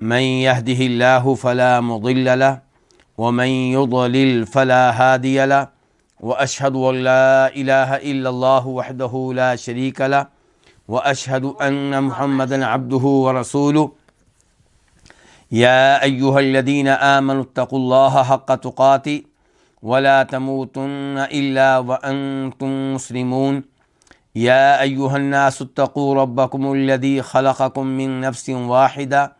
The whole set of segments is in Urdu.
من يهده الله فلا مضل له ومن يضلل فلا هادي له واشهد ان لا اله الا الله وحده لا شريك له واشهد ان محمدا عبده ورسوله يا ايها الذين امنوا اتقوا الله حق تقاته ولا تموتن الا وانتم مسلمون يا ايها الناس اتقوا ربكم الذي خلقكم من نفس واحده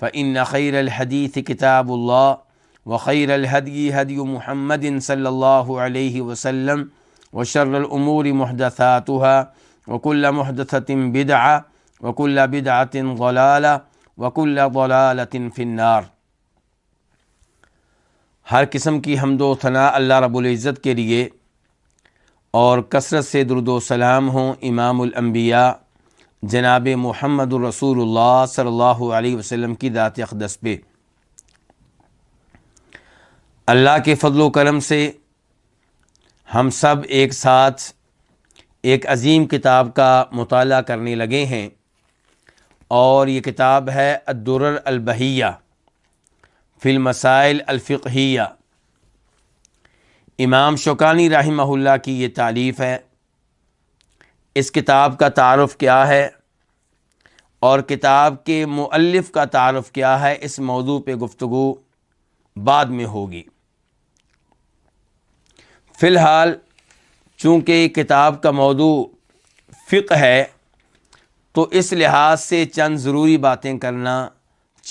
فعن خیر الحدیث کتاب اللّہ و خیر الحدی حدی المحمدن صلی اللّہ علیہ وسلم وشر شر العمور محدہ وک اللہ محدم بدعٰ وک اللہ بدعطن غلالہ وک اللہ ہر قسم کی حمد و ثناء اللہ رب العزت کے لیے اور کثرت سے درد و سلام ہوں امام الانبیاء جناب محمد الرسول اللہ صلی اللہ علیہ وسلم کی ذات اقدس پہ اللہ کے فضل و کرم سے ہم سب ایک ساتھ ایک عظیم کتاب کا مطالعہ کرنے لگے ہیں اور یہ کتاب ہے الدرر البحیہ فی المسائل الفقیہ امام شوکانی رحمہ اللہ کی یہ تعلیف ہے اس کتاب کا تعارف کیا ہے اور کتاب کے مؤلف کا تعارف کیا ہے اس موضوع پہ گفتگو بعد میں ہوگی فی الحال چونکہ کتاب کا موضوع فقہ ہے تو اس لحاظ سے چند ضروری باتیں کرنا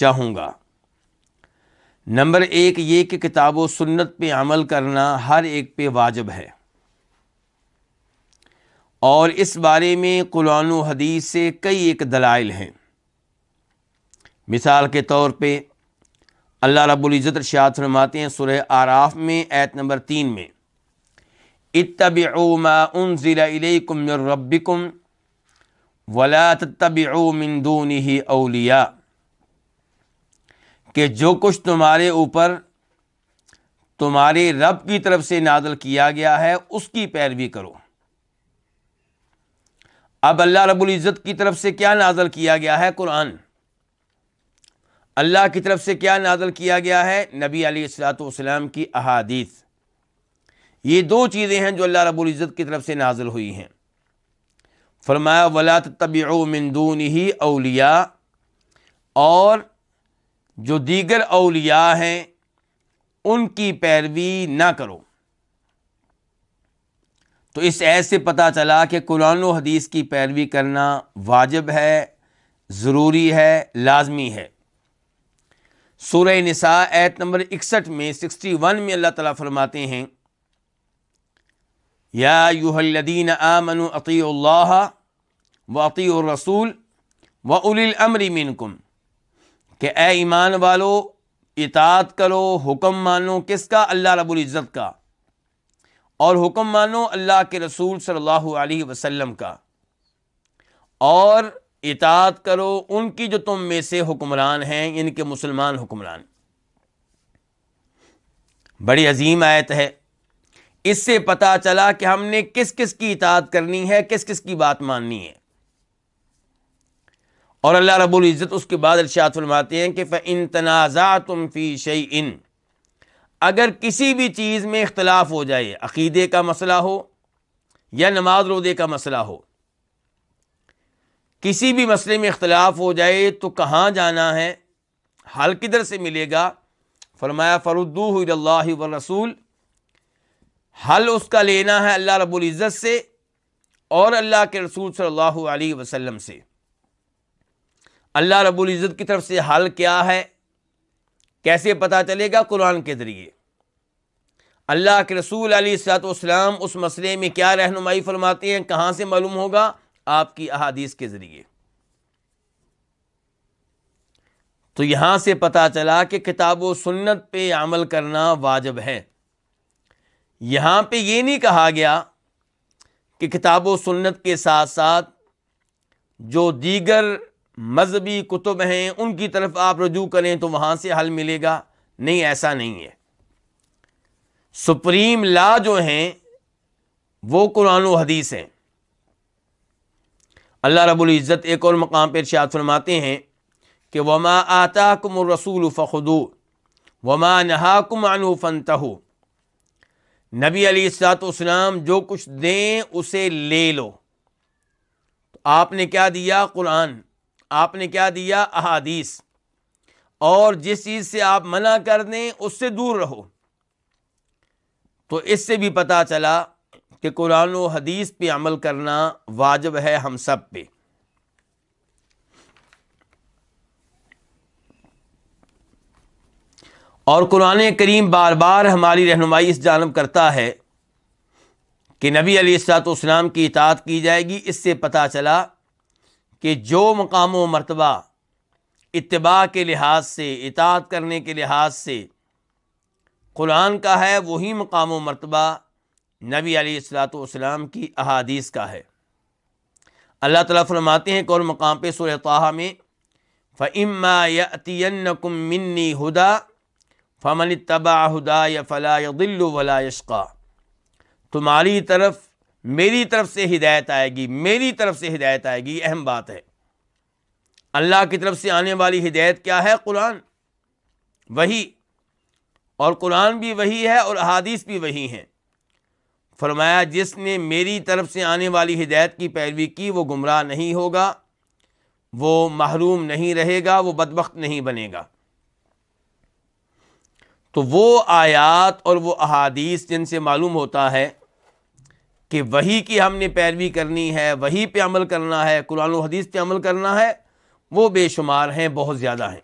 چاہوں گا نمبر ایک یہ کہ کتاب و سنت پہ عمل کرنا ہر ایک پہ واجب ہے اور اس بارے میں قرآن و حدیث سے کئی ایک دلائل ہیں مثال کے طور پہ اللہ رب العزت فرماتے ہیں سورہ آراف میں ایت نمبر تین میں اتبعوا ما انزل الیکم من ربکم ولا تتبعوا من دونه اولیاء کہ جو کچھ تمہارے اوپر تمہارے رب کی طرف سے نادل کیا گیا ہے اس کی پیروی کرو اب اللہ رب العزت کی طرف سے کیا نازل کیا گیا ہے قرآن اللہ کی طرف سے کیا نازل کیا گیا ہے نبی علیہ السلاۃ والسلام کی احادیث یہ دو چیزیں ہیں جو اللہ رب العزت کی طرف سے نازل ہوئی ہیں فرمایا ولاۃ طبی مندون ہی اولیاء اور جو دیگر اولیاء ہیں ان کی پیروی نہ کرو تو اس عز سے پتہ چلا کہ قرآن و حدیث کی پیروی کرنا واجب ہے ضروری ہے لازمی ہے سورہ نساء ایت نمبر اکسٹھ میں سکسٹی ون میں اللہ تعالیٰ فرماتے ہیں یا یوہ الدین آ عطی عقی اللہ و عقی و رسول و اول العمری منکم کم کہ اے ایمان والو اطاعت کرو حکم مانو کس کا اللہ رب العزت کا اور حکم مانو اللہ کے رسول صلی اللہ علیہ وسلم کا اور اطاعت کرو ان کی جو تم میں سے حکمران ہیں ان کے مسلمان حکمران بڑی عظیم آیت ہے اس سے پتہ چلا کہ ہم نے کس کس کی اطاعت کرنی ہے کس کس کی بات ماننی ہے اور اللہ رب العزت اس کے بعد ارشاد فرماتے ہیں کہ فن تنازع تم فی شعی ان اگر کسی بھی چیز میں اختلاف ہو جائے عقیدے کا مسئلہ ہو یا نماز رودے کا مسئلہ ہو کسی بھی مسئلے میں اختلاف ہو جائے تو کہاں جانا ہے حل کدھر سے ملے گا فرمایا فرد اللہ و رسول حل اس کا لینا ہے اللہ رب العزت سے اور اللہ کے رسول صلی اللہ علیہ وسلم سے اللہ رب العزت کی طرف سے حل کیا ہے کیسے پتا چلے گا قرآن کے ذریعے اللہ کے رسول علی سات اسلام اس مسئلے میں کیا رہنمائی فرماتے ہیں کہاں سے معلوم ہوگا آپ کی احادیث کے ذریعے تو یہاں سے پتا چلا کہ کتاب و سنت پہ عمل کرنا واجب ہے یہاں پہ یہ نہیں کہا گیا کہ کتاب و سنت کے ساتھ ساتھ جو دیگر مذہبی کتب ہیں ان کی طرف آپ رجوع کریں تو وہاں سے حل ملے گا نہیں ایسا نہیں ہے سپریم لا جو ہیں وہ قرآن و حدیث ہیں اللہ رب العزت ایک اور مقام پر ارشاد فرماتے ہیں کہ وما آتا کم رسول فخدو وما نہا کمعنو فنتو نبی علی السلاط اسلام جو کچھ دیں اسے لے لو تو آپ نے کیا دیا قرآن آپ نے کیا دیا احادیث اور جس چیز سے آپ منع کر دیں اس سے دور رہو تو اس سے بھی پتا چلا کہ قرآن و حدیث پہ عمل کرنا واجب ہے ہم سب پہ اور قرآن کریم بار بار ہماری رہنمائی اس جانب کرتا ہے کہ نبی علی السلاط اسلام کی اطاعت کی جائے گی اس سے پتا چلا کہ جو مقام و مرتبہ اتباع کے لحاظ سے اطاعت کرنے کے لحاظ سے قرآن کا ہے وہی مقام و مرتبہ نبی علیہ السلاۃ والسلام کی احادیث کا ہے اللہ تعالیٰ فرماتے ہیں مقام پہ سورہ سرقا میں فعما کم منی ہدا ہدا تباہ فلاح دل یشقا تمہاری طرف میری طرف سے ہدایت آئے گی میری طرف سے ہدایت آئے گی اہم بات ہے اللہ کی طرف سے آنے والی ہدایت کیا ہے قرآن وہی اور قرآن بھی وہی ہے اور احادیث بھی وہی ہیں فرمایا جس نے میری طرف سے آنے والی ہدایت کی پیروی کی وہ گمراہ نہیں ہوگا وہ محروم نہیں رہے گا وہ بدبخت نہیں بنے گا تو وہ آیات اور وہ احادیث جن سے معلوم ہوتا ہے کہ وہی کی ہم نے پیروی کرنی ہے وہی پہ عمل کرنا ہے قرآن و حدیث پہ عمل کرنا ہے وہ بے شمار ہیں بہت زیادہ ہیں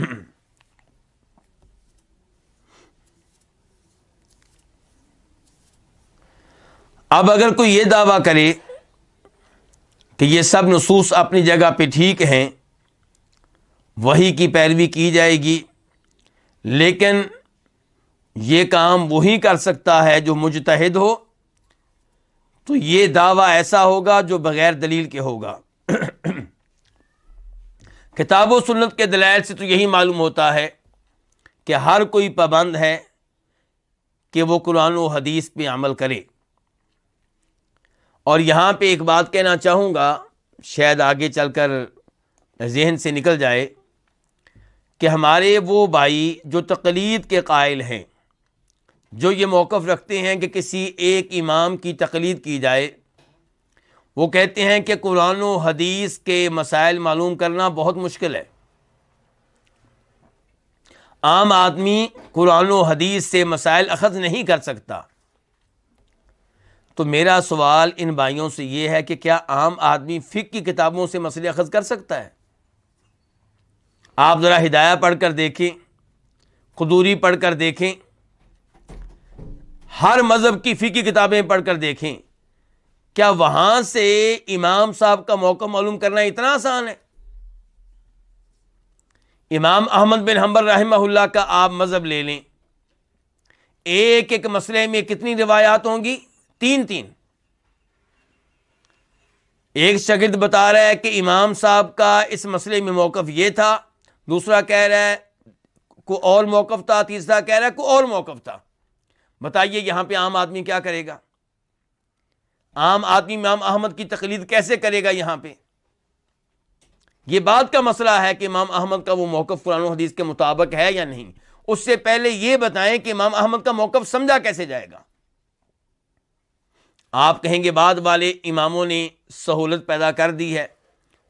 اب اگر کوئی یہ دعویٰ کرے کہ یہ سب نصوص اپنی جگہ پہ ٹھیک ہیں وہی کی پیروی کی جائے گی لیکن یہ کام وہی کر سکتا ہے جو متحد ہو تو یہ دعویٰ ایسا ہوگا جو بغیر دلیل کے ہوگا کتاب و سنت کے دلائل سے تو یہی معلوم ہوتا ہے کہ ہر کوئی پابند ہے کہ وہ قرآن و حدیث پہ عمل کرے اور یہاں پہ ایک بات کہنا چاہوں گا شاید آگے چل کر ذہن سے نکل جائے کہ ہمارے وہ بھائی جو تقلید کے قائل ہیں جو یہ موقف رکھتے ہیں کہ کسی ایک امام کی تقلید کی جائے وہ کہتے ہیں کہ قرآن و حدیث کے مسائل معلوم کرنا بہت مشکل ہے عام آدمی قرآن و حدیث سے مسائل اخذ نہیں کر سکتا تو میرا سوال ان بھائیوں سے یہ ہے کہ کیا عام آدمی فک کی کتابوں سے مسئلے اخذ کر سکتا ہے آپ ذرا ہدایہ پڑھ کر دیکھیں خدوری پڑھ کر دیکھیں ہر مذہب کی فقی کتابیں پڑھ کر دیکھیں کیا وہاں سے امام صاحب کا موقع معلوم کرنا اتنا آسان ہے امام احمد بن حمبر رحمہ اللہ کا آپ مذہب لے لیں ایک ایک مسئلے میں کتنی روایات ہوں گی تین تین ایک شگرد بتا رہا ہے کہ امام صاحب کا اس مسئلے میں موقف یہ تھا دوسرا کہہ رہا ہے کو اور موقف تھا تیسرا کہہ رہا ہے کو اور موقف تھا بتائیے یہاں پہ عام آدمی کیا کرے گا عام آدمی امام احمد کی تقلید کیسے کرے گا یہاں پہ یہ بات کا مسئلہ ہے کہ امام احمد کا وہ موقف قرآن و حدیث کے مطابق ہے یا نہیں اس سے پہلے یہ بتائیں کہ امام احمد کا موقف سمجھا کیسے جائے گا آپ کہیں گے بعد والے اماموں نے سہولت پیدا کر دی ہے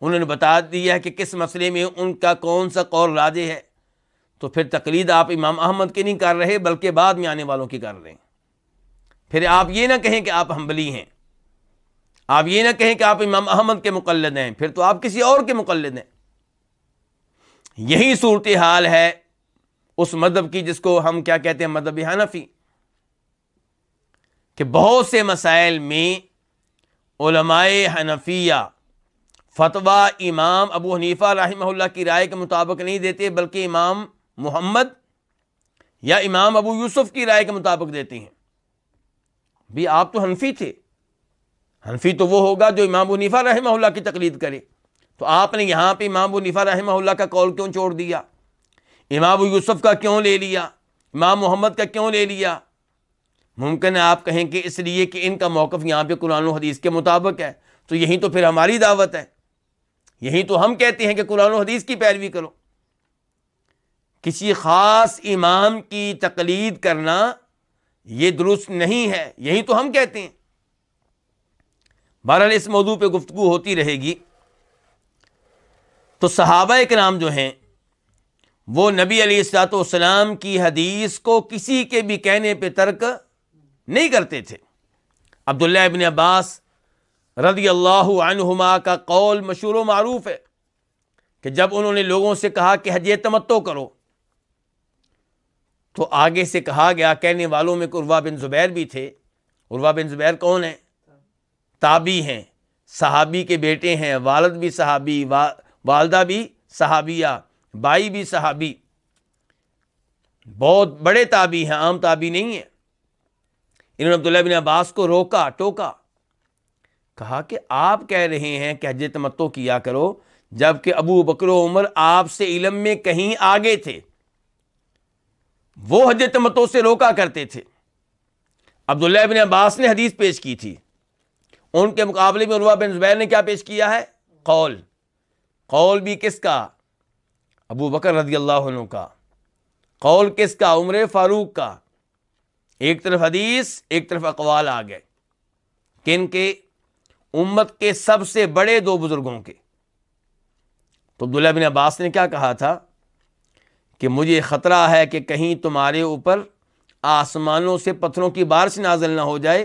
انہوں نے بتا دیا ہے کہ کس مسئلے میں ان کا کون سا قول راجے ہے تو پھر تقلید آپ امام احمد کی نہیں کر رہے بلکہ بعد میں آنے والوں کی کر رہے ہیں پھر آپ یہ نہ کہیں کہ آپ حنبلی ہیں آپ یہ نہ کہیں کہ آپ امام احمد کے مقلد ہیں پھر تو آپ کسی اور کے مقلد ہیں یہی صورتحال ہے اس مذہب کی جس کو ہم کیا کہتے ہیں مذہب حنفی کہ بہت سے مسائل میں علماء حنفیہ فتویٰ امام ابو حنیفہ رحمہ اللہ کی رائے کے مطابق نہیں دیتے بلکہ امام محمد یا امام ابو یوسف کی رائے کے مطابق دیتے ہیں بھی آپ تو حنفی تھے حنفی تو وہ ہوگا جو امام ونیفا رحمہ اللہ کی تقلید کرے تو آپ نے یہاں پہ امام ونیفا رحمہ اللہ کا قول کیوں چھوڑ دیا امام ابو یوسف کا کیوں لے لیا امام محمد کا کیوں لے لیا ممکن ہے آپ کہیں کہ اس لیے کہ ان کا موقف یہاں پہ قرآن و حدیث کے مطابق ہے تو یہی تو پھر ہماری دعوت ہے یہی تو ہم کہتے ہیں کہ قرآن و حدیث کی پیروی کرو کسی خاص امام کی تقلید کرنا یہ درست نہیں ہے یہی تو ہم کہتے ہیں بہرحال اس موضوع پہ گفتگو ہوتی رہے گی تو صحابہ کرام جو ہیں وہ نبی علیہ السلاط والسلام کی حدیث کو کسی کے بھی کہنے پہ ترک نہیں کرتے تھے عبداللہ ابن عباس رضی اللہ عنہما کا قول مشہور و معروف ہے کہ جب انہوں نے لوگوں سے کہا کہ حج تمتو کرو تو آگے سے کہا گیا کہنے والوں میں قروا بن زبیر بھی تھے عروا بن زبیر کون ہیں تابی ہیں صحابی کے بیٹے ہیں والد بھی صحابی والدہ بھی صحابیہ بھائی بھی صحابی بہت بڑے تابی ہیں عام تابی نہیں ہیں انہوں نے عبداللہ بن عباس کو روکا ٹوکا کہا کہ آپ کہہ رہے ہیں کہ متو کیا کرو جب کہ ابو بکر و عمر آپ سے علم میں کہیں آگے تھے وہ متو سے روکا کرتے تھے عبداللہ بن عباس نے حدیث پیش کی تھی ان کے مقابلے میں عروہ بن زبیر نے کیا پیش کیا ہے قول قول بھی کس کا ابو بکر رضی اللہ عنہ کا قول کس کا عمر فاروق کا ایک طرف حدیث ایک طرف اقوال آ گئے کہ ان کے امت کے سب سے بڑے دو بزرگوں کے تو عبداللہ بن عباس نے کیا کہا تھا کہ مجھے خطرہ ہے کہ کہیں تمہارے اوپر آسمانوں سے پتھروں کی بارش نازل نہ ہو جائے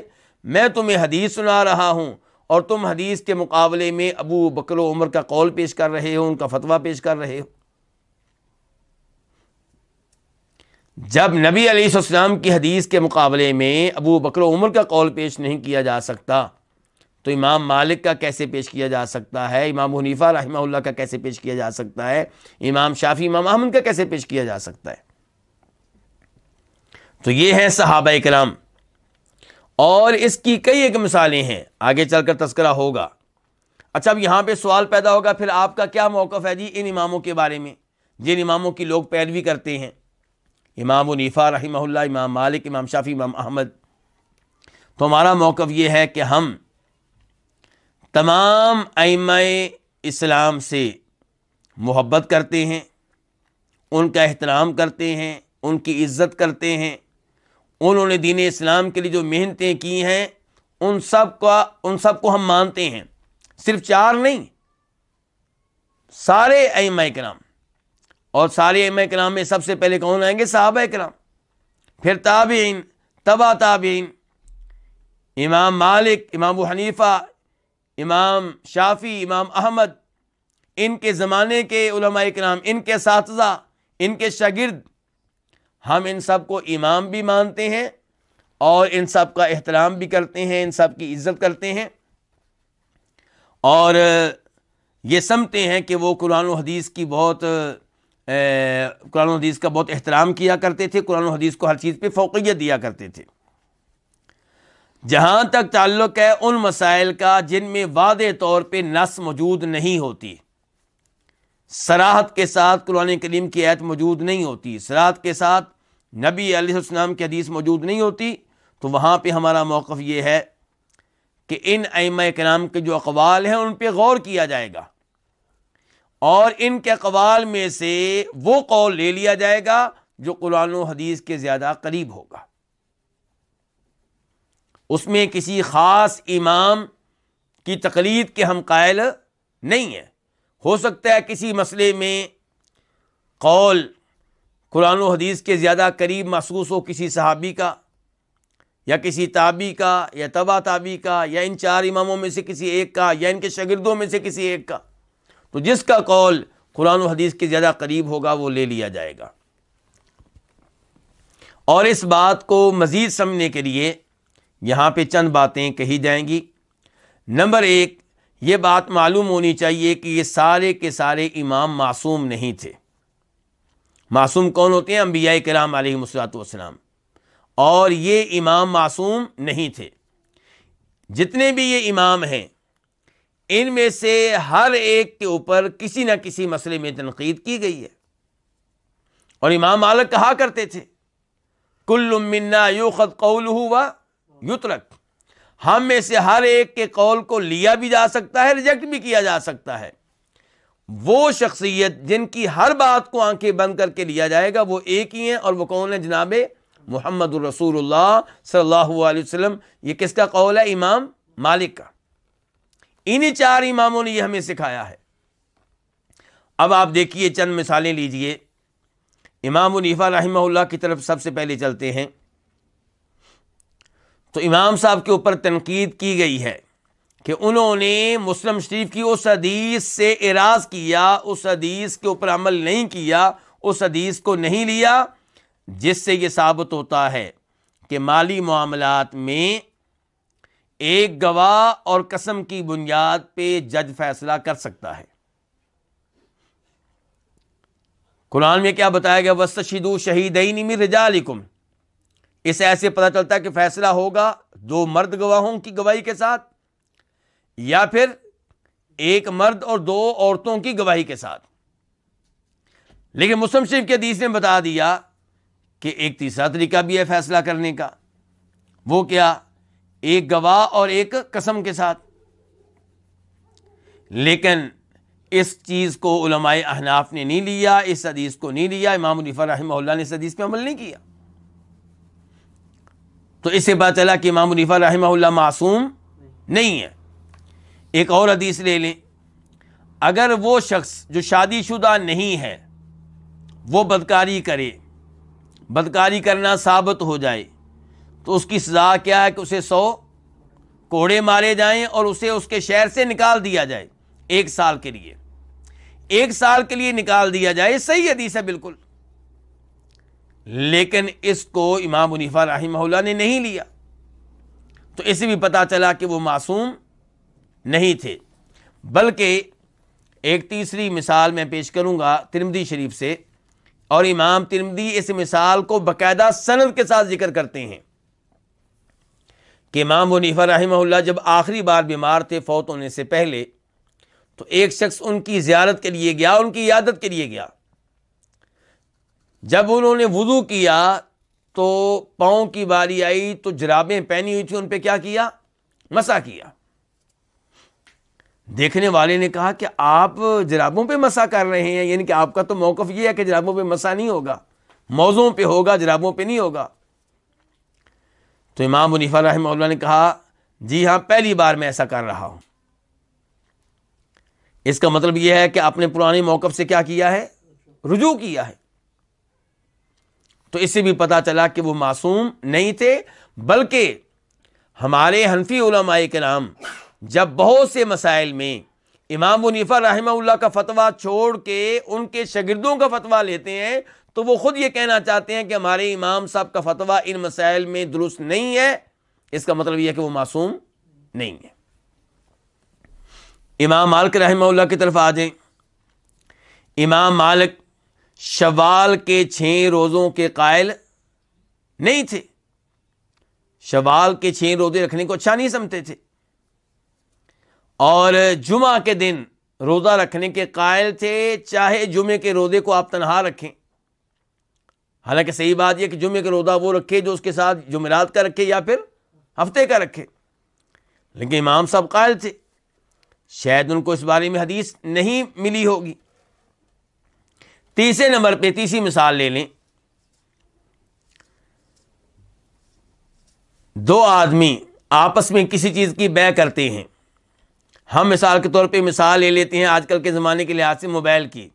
میں تمہیں حدیث سنا رہا ہوں اور تم حدیث کے مقابلے میں ابو بکر و عمر کا قول پیش کر رہے ہو ان کا فتویٰ پیش کر رہے ہو جب نبی علیہ السلام کی حدیث کے مقابلے میں ابو بکر و عمر کا قول پیش نہیں کیا جا سکتا تو امام مالک کا کیسے پیش کیا جا سکتا ہے امام حنیفہ رحمہ اللہ کا کیسے پیش کیا جا سکتا ہے امام شافی امام احمد کا کیسے پیش کیا جا سکتا ہے تو یہ ہے صحابہ اکرام اور اس کی کئی ایک مثالیں ہیں آگے چل کر تذکرہ ہوگا اچھا اب یہاں پہ سوال پیدا ہوگا پھر آپ کا کیا موقف ہے جی ان اماموں کے بارے میں جن اماموں کی لوگ پیروی کرتے ہیں امام ونیفا رحمہ اللہ امام مالک امام شافی امام احمد تو ہمارا موقف یہ ہے کہ ہم تمام ائمہ اسلام سے محبت کرتے ہیں ان کا احترام کرتے ہیں ان کی عزت کرتے ہیں انہوں نے دین اسلام کے لیے جو محنتیں کی ہیں ان سب کا ان سب کو ہم مانتے ہیں صرف چار نہیں سارے ائمہ کرام اور سارے ائمہ کرام میں سب سے پہلے کون آئیں گے صحابہ کرام پھر تابعین تبا تابعین امام مالک امام و امام شافی امام احمد ان کے زمانے کے علماء اکرام ان کے اساتذہ ان کے شاگرد ہم ان سب کو امام بھی مانتے ہیں اور ان سب کا احترام بھی کرتے ہیں ان سب کی عزت کرتے ہیں اور یہ سمتے ہیں کہ وہ قرآن و حدیث کی بہت قرآن و حدیث کا بہت احترام کیا کرتے تھے قرآن و حدیث کو ہر چیز پہ فوقیت دیا کرتے تھے جہاں تک تعلق ہے ان مسائل کا جن میں واضح طور پہ نس موجود نہیں ہوتی سراحت کے ساتھ قرآن کریم کی عیت موجود نہیں ہوتی سراحت کے ساتھ نبی علیہ السلام کی حدیث موجود نہیں ہوتی تو وہاں پہ ہمارا موقف یہ ہے کہ ان ائمہ کرام کے جو اقوال ہیں ان پہ غور کیا جائے گا اور ان کے اقوال میں سے وہ قول لے لیا جائے گا جو قرآن و حدیث کے زیادہ قریب ہوگا اس میں کسی خاص امام کی تقلید کے ہم قائل نہیں ہیں ہو سکتا ہے کسی مسئلے میں قول قرآن و حدیث کے زیادہ قریب محسوس ہو کسی صحابی کا یا کسی تابی کا یا تبا تابی کا یا ان چار اماموں میں سے کسی ایک کا یا ان کے شاگردوں میں سے کسی ایک کا تو جس کا قول قرآن و حدیث کے زیادہ قریب ہوگا وہ لے لیا جائے گا اور اس بات کو مزید سمجھنے کے لیے یہاں پہ چند باتیں کہی جائیں گی نمبر ایک یہ بات معلوم ہونی چاہیے کہ یہ سارے کے سارے امام معصوم نہیں تھے معصوم کون ہوتے ہیں انبیاء کرام علیہ علیہم وسلام اور یہ امام معصوم نہیں تھے جتنے بھی یہ امام ہیں ان میں سے ہر ایک کے اوپر کسی نہ کسی مسئلے میں تنقید کی گئی ہے اور امام مالک کہا کرتے تھے کل منا یو خط قول ہوا تک ہم میں سے ہر ایک کے قول کو لیا بھی جا سکتا ہے ریجیکٹ بھی کیا جا سکتا ہے وہ شخصیت جن کی ہر بات کو آنکھیں بند کر کے لیا جائے گا وہ ایک ہی ہیں اور وہ کون ہے جناب محمد الرسول اللہ صلی اللہ علیہ وسلم یہ کس کا قول ہے امام مالک کا انہیں چار اماموں نے یہ ہمیں سکھایا ہے اب آپ دیکھیے چند مثالیں لیجئے امام الحا رحمہ اللہ کی طرف سب سے پہلے چلتے ہیں تو امام صاحب کے اوپر تنقید کی گئی ہے کہ انہوں نے مسلم شریف کی اس حدیث سے اراض کیا اس حدیث کے اوپر عمل نہیں کیا اس حدیث کو نہیں لیا جس سے یہ ثابت ہوتا ہے کہ مالی معاملات میں ایک گواہ اور قسم کی بنیاد پہ جج فیصلہ کر سکتا ہے قرآن میں کیا بتایا گیا وسط شدو شہید عینی حجاء اس ایسے پتہ چلتا ہے کہ فیصلہ ہوگا دو مرد گواہوں کی گواہی کے ساتھ یا پھر ایک مرد اور دو عورتوں کی گواہی کے ساتھ لیکن مسلم شریف کے حدیث نے بتا دیا کہ ایک تیسرا طریقہ بھی ہے فیصلہ کرنے کا وہ کیا ایک گواہ اور ایک قسم کے ساتھ لیکن اس چیز کو علماء احناف نے نہیں لیا اس حدیث کو نہیں لیا امام اللہ نے اس حدیث پہ عمل نہیں کیا تو اس سے بات چلا کہ امام الفا رحمہ اللہ معصوم نہیں ہے ایک اور حدیث لے لیں اگر وہ شخص جو شادی شدہ نہیں ہے وہ بدکاری کرے بدکاری کرنا ثابت ہو جائے تو اس کی سزا کیا ہے کہ اسے سو کوڑے مارے جائیں اور اسے اس کے شہر سے نکال دیا جائے ایک سال کے لیے ایک سال کے لیے نکال دیا جائے صحیح حدیث ہے بالکل لیکن اس کو امام الفا رحمہ اللہ نے نہیں لیا تو اسے بھی پتہ چلا کہ وہ معصوم نہیں تھے بلکہ ایک تیسری مثال میں پیش کروں گا ترمدی شریف سے اور امام ترمدی اس مثال کو باقاعدہ سند کے ساتھ ذکر کرتے ہیں کہ امام ونیفا رحمہ اللہ جب آخری بار بیمار تھے فوت ہونے سے پہلے تو ایک شخص ان کی زیارت کے لیے گیا ان کی عیادت کے لیے گیا جب انہوں نے وضو کیا تو پاؤں کی باری آئی تو جرابیں پہنی ہوئی تھیں ان پہ کیا کیا مسا کیا دیکھنے والے نے کہا کہ آپ جرابوں پہ مسا کر رہے ہیں یعنی کہ آپ کا تو موقف یہ ہے کہ جرابوں پہ مسا نہیں ہوگا موزوں پہ ہوگا جرابوں پہ نہیں ہوگا تو امام منیفا رحمہ اللہ نے کہا جی ہاں پہلی بار میں ایسا کر رہا ہوں اس کا مطلب یہ ہے کہ آپ نے پرانے موقف سے کیا کیا ہے رجوع کیا ہے تو بھی پتا چلا کہ وہ معصوم نہیں تھے بلکہ ہمارے حنفی علماء کے نام جب بہت سے مسائل میں امام منیفا رحمہ اللہ کا فتویٰ چھوڑ کے ان کے شاگردوں کا فتویٰ لیتے ہیں تو وہ خود یہ کہنا چاہتے ہیں کہ ہمارے امام صاحب کا فتویٰ ان مسائل میں درست نہیں ہے اس کا مطلب یہ ہے کہ وہ معصوم نہیں ہے امام مالک رحمہ اللہ کی طرف آ جائیں امام مالک شوال کے چھ روزوں کے قائل نہیں تھے شوال کے چھ روزے رکھنے کو اچھا نہیں سمجھتے تھے اور جمعہ کے دن روزہ رکھنے کے قائل تھے چاہے جمعے کے روزے کو آپ تنہا رکھیں حالانکہ صحیح بات یہ کہ جمعے کے روزہ وہ رکھے جو اس کے ساتھ جمعرات کا رکھے یا پھر ہفتے کا رکھے لیکن امام صاحب قائل تھے شاید ان کو اس بارے میں حدیث نہیں ملی ہوگی تیسرے نمبر پہ تیسری مثال لے لیں دو آدمی آپس میں کسی چیز کی بے کرتے ہیں ہم مثال کے طور پہ مثال لے لیتے ہیں آج کل کے زمانے کے لحاظ سے موبائل کی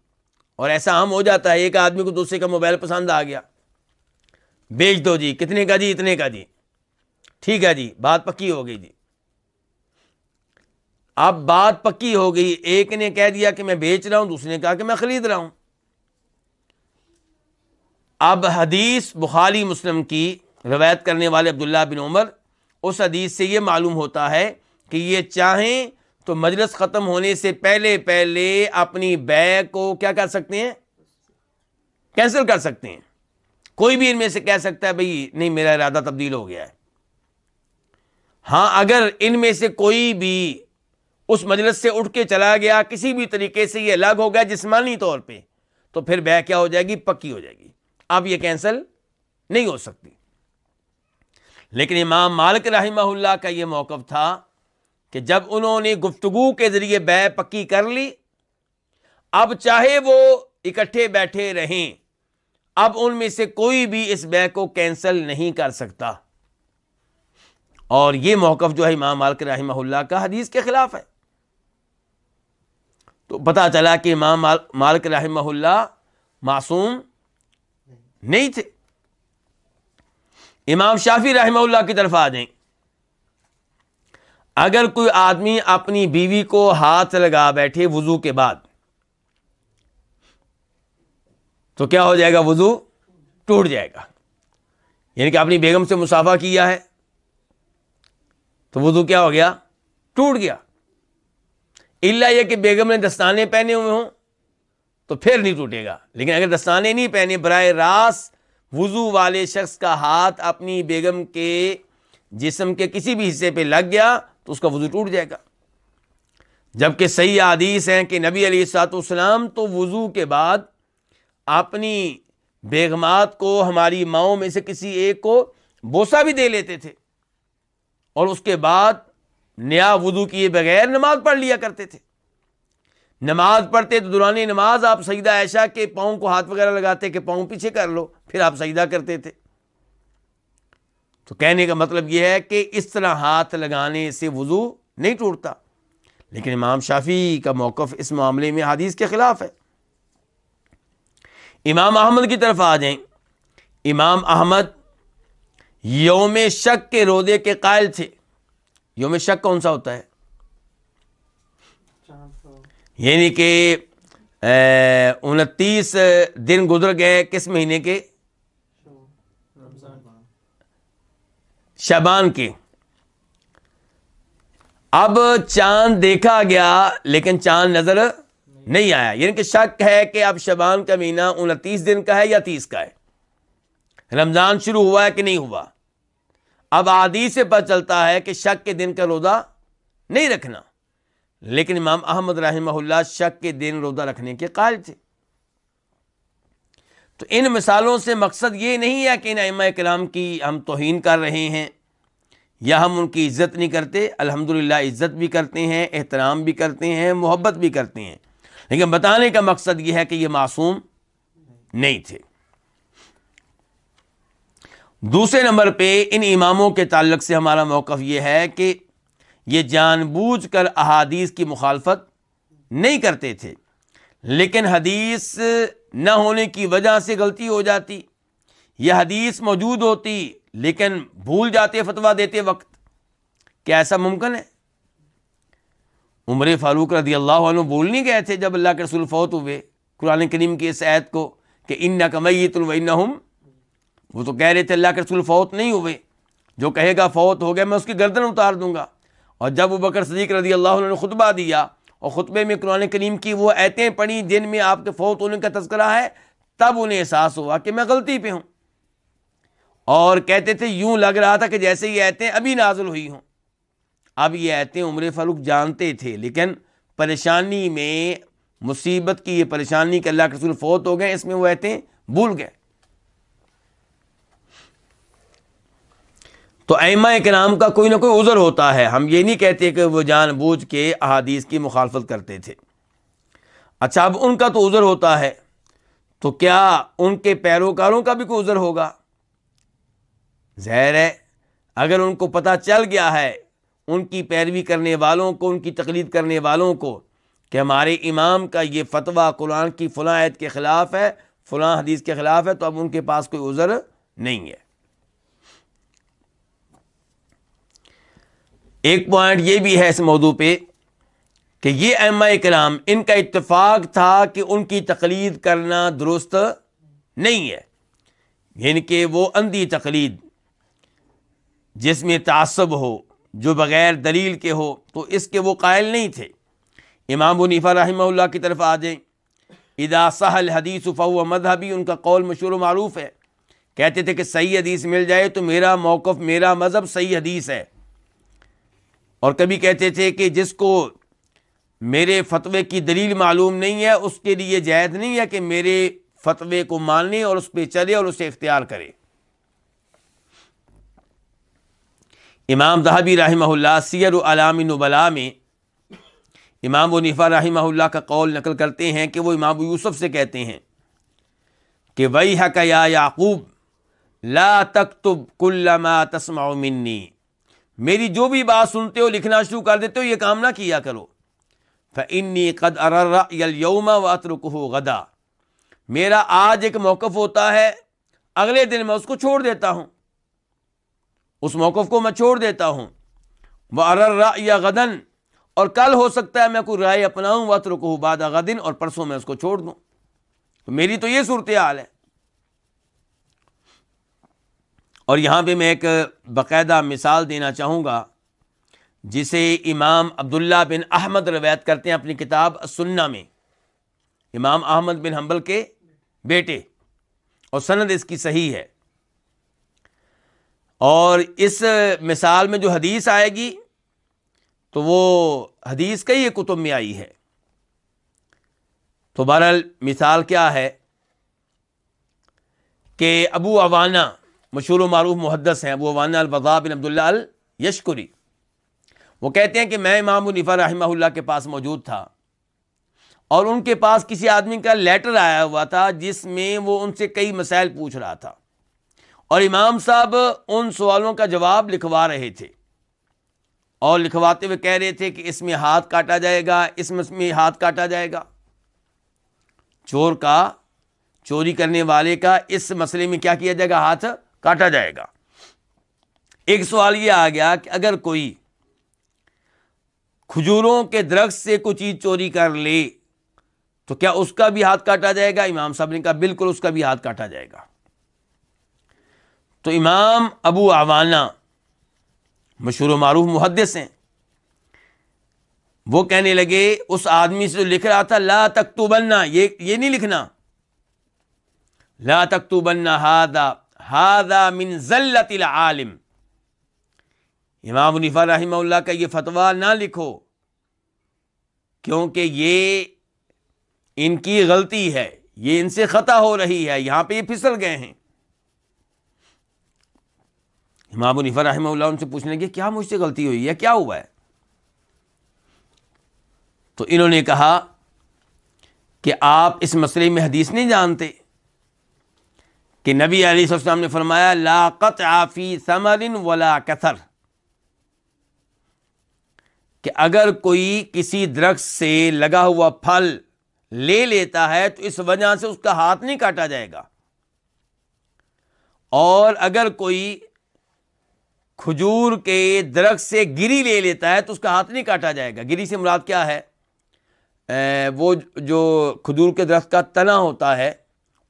اور ایسا ہم ہو جاتا ہے ایک آدمی کو دوسرے کا موبائل پسند آ گیا بیچ دو جی کتنے کا جی اتنے کا جی ٹھیک ہے جی بات پکی ہو گئی جی اب بات پکی ہو گئی ایک نے کہہ دیا کہ میں بیچ رہا ہوں دوسرے نے کہا کہ میں خرید رہا ہوں اب حدیث بخاری مسلم کی روایت کرنے والے عبداللہ بن عمر اس حدیث سے یہ معلوم ہوتا ہے کہ یہ چاہیں تو مجلس ختم ہونے سے پہلے پہلے اپنی بے کو کیا کر سکتے ہیں کینسل کر سکتے ہیں کوئی بھی ان میں سے کہہ سکتا ہے بھائی نہیں میرا ارادہ تبدیل ہو گیا ہے ہاں اگر ان میں سے کوئی بھی اس مجلس سے اٹھ کے چلا گیا کسی بھی طریقے سے یہ الگ ہو گیا جسمانی طور پہ تو پھر بے کیا ہو جائے گی پکی ہو جائے گی اب یہ کینسل نہیں ہو سکتی لیکن امام مالک رحمہ اللہ کا یہ موقف تھا کہ جب انہوں نے گفتگو کے ذریعے بے پکی کر لی اب چاہے وہ اکٹھے بیٹھے رہیں اب ان میں سے کوئی بھی اس بے کو کینسل نہیں کر سکتا اور یہ موقف جو ہے امام مالک رحمہ اللہ کا حدیث کے خلاف ہے تو پتا چلا کہ امام مالک رحمہ اللہ معصوم نہیں تھے امام شافی رحمہ اللہ کی طرف آ جائیں اگر کوئی آدمی اپنی بیوی کو ہاتھ لگا بیٹھے وضو کے بعد تو کیا ہو جائے گا وضو ٹوٹ جائے گا یعنی کہ اپنی بیگم سے مسافہ کیا ہے تو وضو کیا ہو گیا ٹوٹ گیا اللہ یہ کہ بیگم نے دستانے پہنے ہوئے ہوں تو پھر نہیں ٹوٹے گا لیکن اگر دستانے نہیں پہنے براہ راست وضو والے شخص کا ہاتھ اپنی بیگم کے جسم کے کسی بھی حصے پہ لگ گیا تو اس کا وضو ٹوٹ جائے گا جبکہ صحیح عادیث ہیں کہ نبی علیہ سات والسلام تو وضو کے بعد اپنی بیگمات کو ہماری ماؤں میں سے کسی ایک کو بوسہ بھی دے لیتے تھے اور اس کے بعد نیا وضو کیے بغیر نماز پڑھ لیا کرتے تھے نماز پڑھتے تو دورانی نماز آپ سجدہ ایسا کہ پاؤں کو ہاتھ وغیرہ لگاتے کہ پاؤں پیچھے کر لو پھر آپ سجدہ کرتے تھے تو کہنے کا مطلب یہ ہے کہ اس طرح ہاتھ لگانے سے وضو نہیں ٹوٹتا لیکن امام شافی کا موقف اس معاملے میں حادیث کے خلاف ہے امام احمد کی طرف آ جائیں امام احمد یوم شک کے رودے کے قائل تھے یوم شک کون سا ہوتا ہے یعنی کہ انتیس دن گزر گئے کس مہینے کے شبان کے اب چاند دیکھا گیا لیکن چاند نظر نہیں آیا یعنی کہ شک ہے کہ اب شبان کا مہینہ انتیس دن کا ہے یا تیس کا ہے رمضان شروع ہوا ہے کہ نہیں ہوا اب آدھی سے پتہ چلتا ہے کہ شک کے دن کا روزہ نہیں رکھنا لیکن امام احمد رحمہ اللہ شک کے دین رودہ رکھنے کے قائل تھے تو ان مثالوں سے مقصد یہ نہیں ہے کہ ان امہ کلام کی ہم توہین کر رہے ہیں یا ہم ان کی عزت نہیں کرتے الحمد عزت بھی کرتے ہیں احترام بھی کرتے ہیں محبت بھی کرتے ہیں لیکن بتانے کا مقصد یہ ہے کہ یہ معصوم نہیں تھے دوسرے نمبر پہ ان اماموں کے تعلق سے ہمارا موقف یہ ہے کہ یہ جان بوجھ کر احادیث کی مخالفت نہیں کرتے تھے لیکن حدیث نہ ہونے کی وجہ سے غلطی ہو جاتی یہ حدیث موجود ہوتی لیکن بھول جاتے فتوا دیتے وقت کیا ایسا ممکن ہے عمر فاروق رضی اللہ عنہ بول نہیں گئے تھے جب اللہ کے رسول فوت ہوئے قرآن کریم کی اس عید کو کہ ان نہ کمیت طلوع نہ وہ تو کہہ رہے تھے اللہ کے رسول فوت نہیں ہوئے جو کہے گا فوت ہو گیا میں اس کی گردن اتار دوں گا اور جب وہ بکر صدیق رضی اللہ عنہ نے خطبہ دیا اور خطبے میں قرآن کریم کی وہ ایتیں پڑھی جن میں آپ کے فوت ہونے کا تذکرہ ہے تب انہیں احساس ہوا کہ میں غلطی پہ ہوں اور کہتے تھے یوں لگ رہا تھا کہ جیسے یہ ایتیں ابھی نازل ہوئی ہوں اب یہ ایتیں عمر فاروق جانتے تھے لیکن پریشانی میں مصیبت کی یہ پریشانی کہ اللہ کے رسول فوت ہو گئے اس میں وہ ایتیں بھول گئے تو ایما کے نام کا کوئی نہ کوئی عذر ہوتا ہے ہم یہ نہیں کہتے کہ وہ جان بوجھ کے احادیث کی مخالفت کرتے تھے اچھا اب ان کا تو عذر ہوتا ہے تو کیا ان کے پیروکاروں کا بھی کوئی عذر ہوگا زہر ہے اگر ان کو پتہ چل گیا ہے ان کی پیروی کرنے والوں کو ان کی تقلید کرنے والوں کو کہ ہمارے امام کا یہ فتویٰ قرآن کی فلاں عید کے خلاف ہے فلاں حدیث کے خلاف ہے تو اب ان کے پاس کوئی عذر نہیں ہے ایک پوائنٹ یہ بھی ہے اس موضوع پہ کہ یہ ایمۂ اکرام ان کا اتفاق تھا کہ ان کی تقلید کرنا درست نہیں ہے ان یعنی کے وہ اندھی تقلید جس میں تعصب ہو جو بغیر دلیل کے ہو تو اس کے وہ قائل نہیں تھے امام و رحمہ اللہ کی طرف آ جائیں ادا سہل حدیث مذہبی ان کا قول مشہور و معروف ہے کہتے تھے کہ صحیح حدیث مل جائے تو میرا موقف میرا مذہب صحیح حدیث ہے اور کبھی کہتے تھے کہ جس کو میرے فتوے کی دلیل معلوم نہیں ہے اس کے لیے جائز جائید نہیں ہے کہ میرے فتوے کو ماننے اور اس پہ چلے اور اسے اختیار کرے امام دہابی رحمہ اللہ سیر علام نبلا میں امام و نفا رحمہ اللہ کا قول نقل کرتے ہیں کہ وہ امام یوسف سے کہتے ہیں کہ وہی حق یعقوب لا تک تب کل تسمع منی میری جو بھی بات سنتے ہو لکھنا شروع کر دیتے ہو یہ کام نہ کیا کرو قد یل یوما و رکو غدا میرا آج ایک موقف ہوتا ہے اگلے دن میں اس کو چھوڑ دیتا ہوں اس موقف کو میں چھوڑ دیتا ہوں وہ ارر غدن اور کل ہو سکتا ہے میں کوئی رائے اپناؤں وط رکو بادن اور پرسوں میں اس کو چھوڑ دوں میری تو یہ صورتحال ہے اور یہاں بھی میں ایک باقاعدہ مثال دینا چاہوں گا جسے امام عبداللہ بن احمد روایت کرتے ہیں اپنی کتاب سننا میں امام احمد بن حنبل کے بیٹے اور سند اس کی صحیح ہے اور اس مثال میں جو حدیث آئے گی تو وہ حدیث کئی کتب میں آئی ہے تو بہرحال مثال کیا ہے کہ ابو عوانہ مشہور و معروف محدث ہیں وہ وانا البضا بن عبداللہ الشکری وہ کہتے ہیں کہ میں امام النفا رحمہ اللہ کے پاس موجود تھا اور ان کے پاس کسی آدمی کا لیٹر آیا ہوا تھا جس میں وہ ان سے کئی مسائل پوچھ رہا تھا اور امام صاحب ان سوالوں کا جواب لکھوا رہے تھے اور لکھواتے ہوئے کہہ رہے تھے کہ اس میں ہاتھ کاٹا جائے گا اس میں ہاتھ کاٹا جائے گا چور کا چوری کرنے والے کا اس مسئلے میں کیا کیا جائے گا ہاتھ کاٹا جائے گا ایک سوال یہ آ گیا کہ اگر کوئی کھجوروں کے درخت سے کوئی چیز چوری کر لے تو کیا اس کا بھی ہاتھ کاٹا جائے گا امام صاحب نے کہا بالکل اس کا بھی ہاتھ کاٹا جائے گا تو امام ابو عوانہ مشہور و معروف محدث ہیں وہ کہنے لگے اس آدمی سے جو لکھ رہا تھا لا تک تو بننا یہ نہیں لکھنا لا تک تو بننا ہاتھا ہادہ من ذلت العالم امام الفا رحمہ اللہ کا یہ فتویٰ نہ لکھو کیونکہ یہ ان کی غلطی ہے یہ ان سے خطا ہو رہی ہے یہاں پہ یہ پھسل گئے ہیں امام الفا رحمہ اللہ ان سے پوچھنے لگے کیا مجھ سے غلطی ہوئی ہے کیا ہوا ہے تو انہوں نے کہا کہ آپ اس مسئلے میں حدیث نہیں جانتے کہ نبی علی السلام نے فرمایا لاقت فی ثمر ولا کثر کہ اگر کوئی کسی درخت سے لگا ہوا پھل لے لیتا ہے تو اس وجہ سے اس کا ہاتھ نہیں کاٹا جائے گا اور اگر کوئی کھجور کے درخت سے گری لے لیتا ہے تو اس کا ہاتھ نہیں کاٹا جائے گا گری سے مراد کیا ہے وہ جو کھجور کے درخت کا تنا ہوتا ہے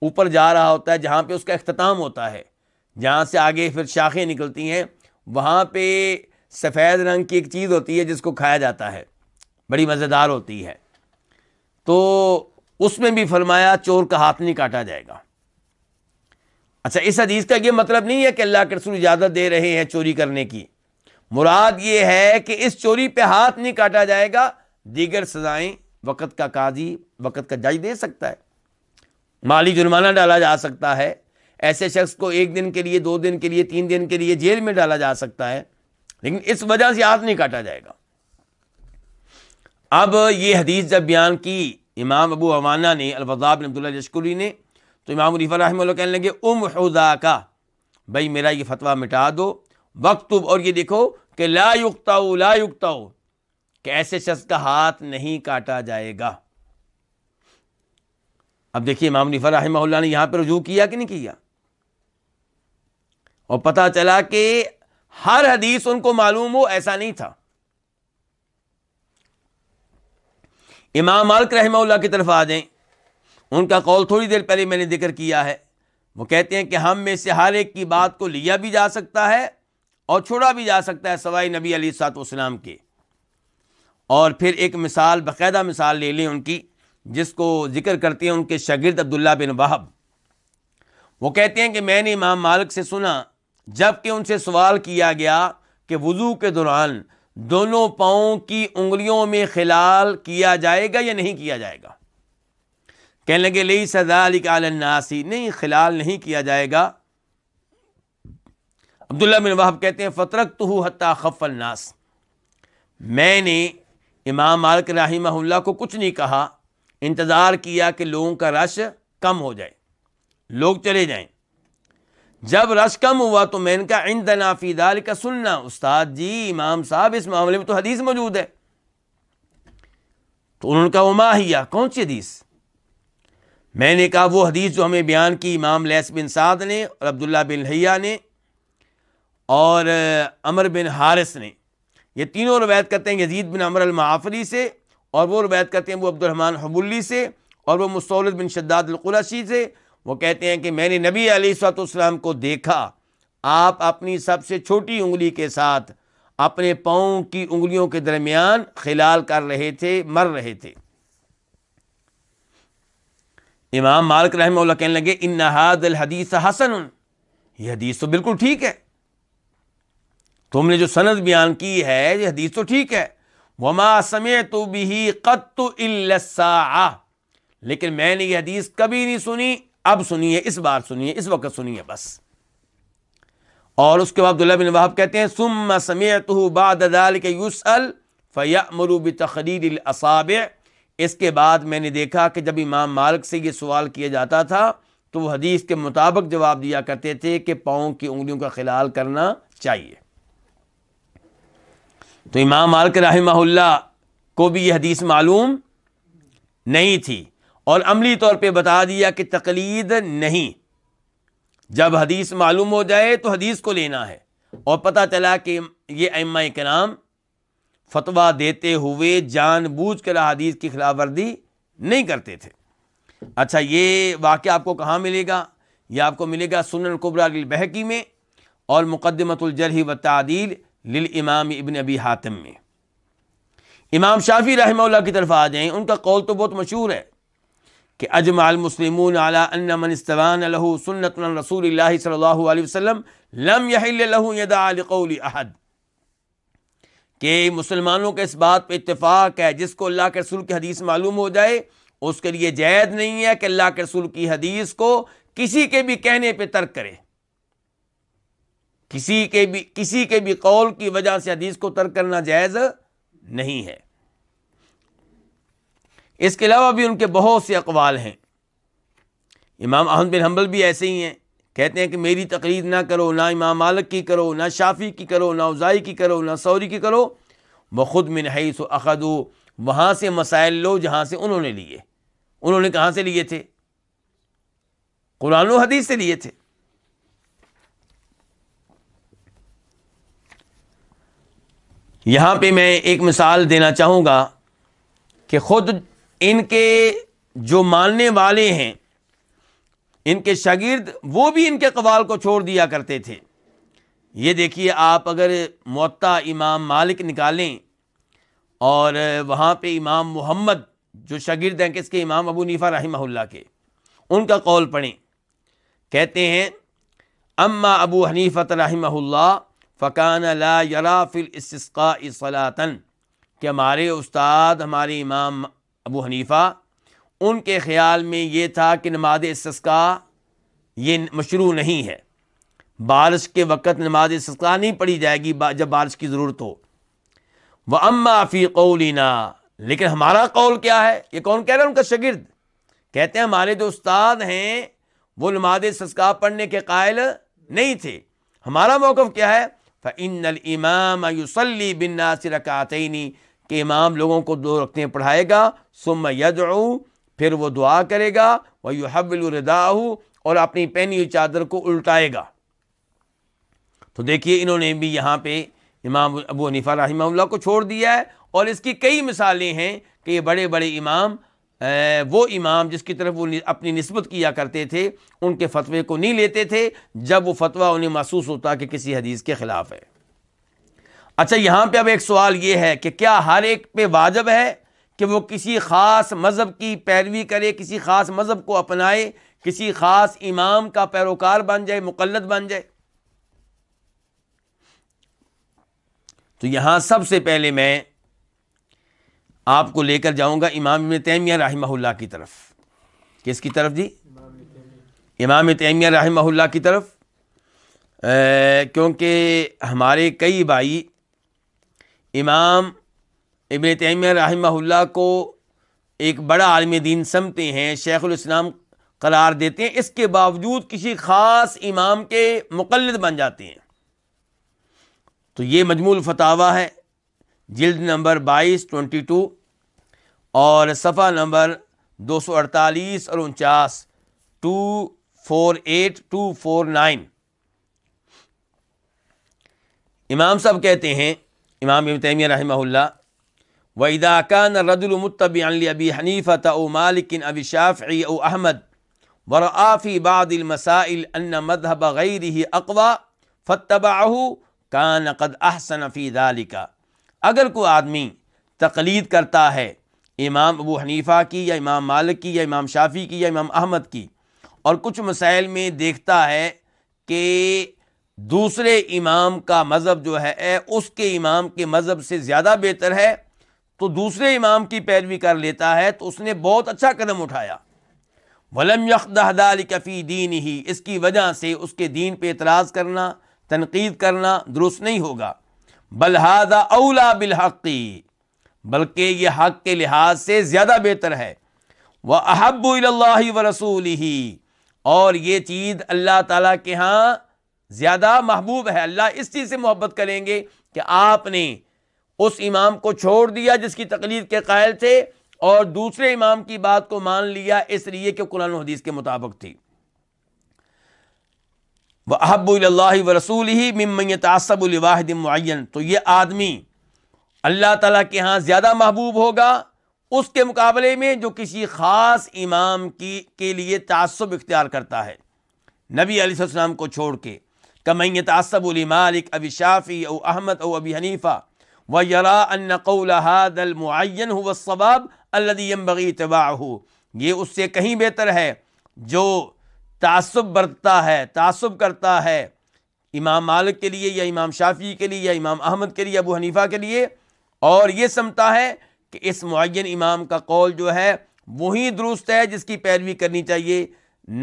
اوپر جا رہا ہوتا ہے جہاں پہ اس کا اختتام ہوتا ہے جہاں سے آگے پھر شاخیں نکلتی ہیں وہاں پہ سفید رنگ کی ایک چیز ہوتی ہے جس کو کھایا جاتا ہے بڑی مزیدار ہوتی ہے تو اس میں بھی فرمایا چور کا ہاتھ نہیں کاٹا جائے گا اچھا اس حدیث کا یہ مطلب نہیں ہے کہ اللہ کے رسول اجازت دے رہے ہیں چوری کرنے کی مراد یہ ہے کہ اس چوری پہ ہاتھ نہیں کاٹا جائے گا دیگر سزائیں وقت کا قاضی وقت کا جج دے سکتا ہے مالی جرمانہ ڈالا جا سکتا ہے ایسے شخص کو ایک دن کے لیے دو دن کے لیے تین دن کے لیے جیل میں ڈالا جا سکتا ہے لیکن اس وجہ سے ہاتھ نہیں کاٹا جائے گا اب یہ حدیث جب بیان کی امام ابو حوانہ نے الفضاب عبداللہ یشکری نے تو امام علیفہ رحمہ اللہ کہنے لگے ام حضا کا بھائی میرا یہ فتویٰ مٹا دو وقت اور یہ دیکھو کہ لا یقتاؤ لا یقتاؤ کہ ایسے شخص کا ہاتھ نہیں کاٹا جائے گا اب دیکھیے امام نفر رحمہ اللہ نے یہاں پہ رجوع کیا کہ نہیں کیا اور پتہ چلا کہ ہر حدیث ان کو معلوم ہو ایسا نہیں تھا امام مالک رحمہ اللہ کی طرف آ جائیں ان کا قول تھوڑی دیر پہلے میں نے ذکر کیا ہے وہ کہتے ہیں کہ ہم میں سے ہر ایک کی بات کو لیا بھی جا سکتا ہے اور چھوڑا بھی جا سکتا ہے سوائی نبی علی سات وسلام کے اور پھر ایک مثال باقاعدہ مثال لے لیں ان کی جس کو ذکر کرتے ہیں ان کے شاگرد عبداللہ بن وحب وہ کہتے ہیں کہ میں نے امام مالک سے سنا جب کہ ان سے سوال کیا گیا کہ وضو کے دوران دونوں پاؤں کی انگلیوں میں خلال کیا جائے گا یا نہیں کیا جائے گا کہنے لگے لئی سزا علی کا ناسی نہیں خلال نہیں کیا جائے گا عبداللہ بن وہب کہتے ہیں فطرکت ہو حتیٰ خف الناس میں نے امام مالک رحمہ اللہ کو کچھ نہیں کہا انتظار کیا کہ لوگوں کا رش کم ہو جائے لوگ چلے جائیں جب رش کم ہوا تو میں نے کہا عندنا فی دال کا سننا استاد جی امام صاحب اس معاملے میں تو حدیث موجود ہے تو انہوں نے کہا عمایہ کون سی حدیث میں نے کہا وہ حدیث جو ہمیں بیان کی امام لیس بن سعد نے اور عبداللہ بن حیا نے اور امر بن حارث نے یہ تینوں روایت کرتے ہیں یزید بن امر المعافری سے اور وہ روایت کرتے ہیں وہ عبد الرحمٰن حبلی سے اور وہ مستولد بن شداد القرشی سے وہ کہتے ہیں کہ میں نے نبی علیہ الات السلام کو دیکھا آپ اپنی سب سے چھوٹی انگلی کے ساتھ اپنے پاؤں کی انگلیوں کے درمیان خلال کر رہے تھے مر رہے تھے امام مالک رحمہ اللہ کہنے لگے نہاد الحدیث حسن یہ حدیث تو بالکل ٹھیک ہے تم نے جو سند بیان کی ہے یہ حدیث تو ٹھیک ہے وما سمے تو بھی قط لیکن میں نے یہ حدیث کبھی نہیں سنی اب سنی ہے اس بار سنیے اس وقت سنیے بس اور اس کے بعد بن کہتے ہیں اس کے بعد میں نے دیکھا کہ جب امام مالک سے یہ سوال کیا جاتا تھا تو وہ حدیث کے مطابق جواب دیا کرتے تھے کہ پاؤں کی انگلیوں کا خلال کرنا چاہیے تو امام مالک رحمہ اللہ کو بھی یہ حدیث معلوم نہیں تھی اور عملی طور پہ بتا دیا کہ تقلید نہیں جب حدیث معلوم ہو جائے تو حدیث کو لینا ہے اور پتہ چلا کہ یہ امہ کرام نام فتویٰ دیتے ہوئے جان بوجھ کر حدیث کی خلاف ورزی نہیں کرتے تھے اچھا یہ واقعہ آپ کو کہاں ملے گا یہ آپ کو ملے گا سنن قبرا البحکی میں اور مقدمۃ الجرحی و تعدیل ل امام ابن ابی حاتم میں امام شافی رحمہ اللہ کی طرف آ جائیں ان کا قول تو بہت مشہور ہے کہ اجمع استوان اجمعمسلم سنت رسول اللہ صلی اللہ علیہ وسلم لم لقول احد کہ مسلمانوں کے اس بات پہ اتفاق ہے جس کو اللہ کے رسول کی حدیث معلوم ہو جائے اس کے لیے جائید نہیں ہے کہ اللہ کے رسول کی حدیث کو کسی کے بھی کہنے پہ ترک کرے کسی کے بھی کسی کے بھی قول کی وجہ سے حدیث کو ترک کرنا جائز نہیں ہے اس کے علاوہ بھی ان کے بہت سے اقوال ہیں امام احمد بن حنبل بھی ایسے ہی ہیں کہتے ہیں کہ میری تقریر نہ کرو نہ امام مالک کی کرو نہ شافی کی کرو نہ اوزائی کی کرو نہ سوری کی کرو وہ خود میں نہیث و وہاں سے مسائل لو جہاں سے انہوں نے لیے انہوں نے کہاں سے لیے تھے قرآن و حدیث سے لیے تھے یہاں پہ میں ایک مثال دینا چاہوں گا کہ خود ان کے جو ماننے والے ہیں ان کے شاگرد وہ بھی ان کے قوال کو چھوڑ دیا کرتے تھے یہ دیکھیے آپ اگر معطا امام مالک نکالیں اور وہاں پہ امام محمد جو شاگرد ہیں کس کے امام ابو نیفا رحمہ اللہ کے ان کا قول پڑھیں کہتے ہیں اما ابو حنیفت رحمہ اللہ فقان لا یراف الاصسا صلاطن کہ ہمارے استاد ہمارے امام ابو حنیفہ ان کے خیال میں یہ تھا کہ نماز اسسکا یہ مشروع نہیں ہے بارش کے وقت نماز سسکا نہیں پڑھی جائے گی جب بارش کی ضرورت ہو وہ اما فی قولینا لیکن ہمارا قول کیا ہے یہ کون کہہ رہے ہیں ان کا شگرد کہتے ہیں ہمارے جو استاد ہیں وہ نماز سسکا پڑھنے کے قائل نہیں تھے ہمارا موقف کیا ہے فن المام بن ناصر کاتعینی کہ امام لوگوں کو دو رکھتے پڑھائے گا سم یدعو پھر وہ دعا کرے گا وہ یو حب اور اپنی پینی ہوئی چادر کو الٹائے گا تو دیکھیے انہوں نے بھی یہاں پہ امام ابو حنیفہ رحمہ اللہ کو چھوڑ دیا ہے اور اس کی کئی مثالیں ہیں کہ یہ بڑے بڑے امام وہ امام جس کی طرف وہ اپنی نسبت کیا کرتے تھے ان کے فتوے کو نہیں لیتے تھے جب وہ فتویٰ انہیں محسوس ہوتا کہ کسی حدیث کے خلاف ہے اچھا یہاں پہ اب ایک سوال یہ ہے کہ کیا ہر ایک پہ واجب ہے کہ وہ کسی خاص مذہب کی پیروی کرے کسی خاص مذہب کو اپنائے کسی خاص امام کا پیروکار بن جائے مقلد بن جائے تو یہاں سب سے پہلے میں آپ کو لے کر جاؤں گا امام ابن تیمیہ رحمہ اللہ کی طرف کس کی طرف جی امام تیمیہ رحمہ اللہ کی طرف کیونکہ ہمارے کئی بھائی امام ابن تیمیہ رحمہ اللہ کو ایک بڑا عالم دین سمتے ہیں شیخ الاسلام قرار دیتے ہیں اس کے باوجود کسی خاص امام کے مقلد بن جاتے ہیں تو یہ مجموع فتح ہے جلد نمبر بائیس ٹونٹی ٹو اور صفحہ نمبر دو سو اڑتالیس اور انچاس two four eight two four nine امام صاحب کہتے ہیں امام تیمیہ رحمہ اللہ ویدا کان رد حَنِيفَةَ اللہ مَالِكٍ او مالکن اب شافی او احمد ورآفی الْمَسَائِلِ أَنَّ مَذْهَبَ غیر اقوا فتب کان قد احسن فی ذَلِكَ اگر کوئی آدمی تقلید کرتا ہے امام ابو حنیفہ کی یا امام مالک کی یا امام شافی کی یا امام احمد کی اور کچھ مسائل میں دیکھتا ہے کہ دوسرے امام کا مذہب جو ہے اس کے امام کے مذہب سے زیادہ بہتر ہے تو دوسرے امام کی پیروی کر لیتا ہے تو اس نے بہت اچھا قدم اٹھایا ولم یقد ہدال کفی دین ہی اس کی وجہ سے اس کے دین پہ اعتراض کرنا تنقید کرنا درست نہیں ہوگا بلحاظہ اولا بالحقی بلکہ یہ حق کے لحاظ سے زیادہ بہتر ہے وہ احب اللہ و رسول ہی اور یہ چیز اللہ تعالیٰ کے ہاں زیادہ محبوب ہے اللہ اس چیز سے محبت کریں گے کہ آپ نے اس امام کو چھوڑ دیا جس کی تقلید کے قائل تھے اور دوسرے امام کی بات کو مان لیا اس لیے کہ قرآن حدیث کے مطابق تھی وہ احب اللہ و ہی اللّہ رسمت آصب معین تو یہ آدمی اللہ تعالیٰ کے ہاں زیادہ محبوب ہوگا اس کے مقابلے میں جو کسی خاص امام کی کے لیے تعصب اختیار کرتا ہے نبی علیہ السلام کو چھوڑ کے کمیت آصب المالک اب شافی او احمد او ابی حنیفہ و یرا الق المعین المعین و ثواب اللہ تباہ یہ اس سے کہیں بہتر ہے جو تعصب برتتا ہے تعصب کرتا ہے امام مالک کے لیے یا امام شافی کے لیے یا امام احمد کے لیے ابو حنیفہ کے لیے اور یہ سمتا ہے کہ اس معین امام کا قول جو ہے وہی درست ہے جس کی پیروی کرنی چاہیے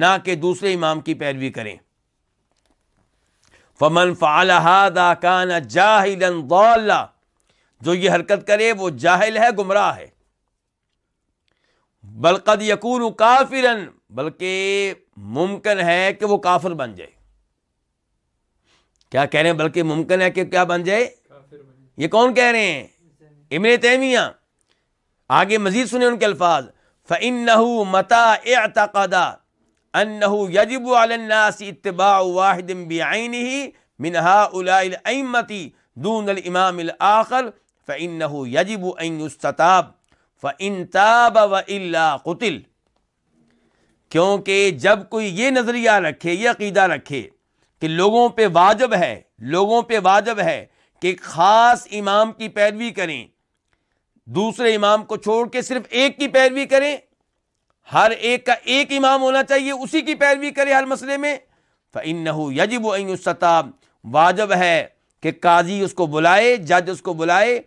نہ کہ دوسرے امام کی پیروی کریں فمن فعل هذا کان جاهلا ضالا جو یہ حرکت کرے وہ جاہل ہے گمراہ ہے بلقد یکون کافرا بلکہ ممکن ہے کہ وہ کافر بن جائے کیا کہہ رہے ہیں بلکہ ممکن ہے کہ کیا بن جائے یہ کون کہہ رہے ہیں کہ آگے مزید سنیں ان کے الفاظ فنتا منہا دون المام الآخر فنجب اللہ قطل کیونکہ جب کوئی یہ نظریہ رکھے یہ عقیدہ رکھے کہ لوگوں پہ واجب ہے لوگوں پہ واجب ہے کہ خاص امام کی پیروی کریں دوسرے امام کو چھوڑ کے صرف ایک کی پیروی کریں ہر ایک کا ایک امام ہونا چاہیے اسی کی پیروی کرے ہر مسئلے میں فن نہ ہو یجب و سطا واجب ہے کہ قاضی اس کو بلائے جج اس کو بلائے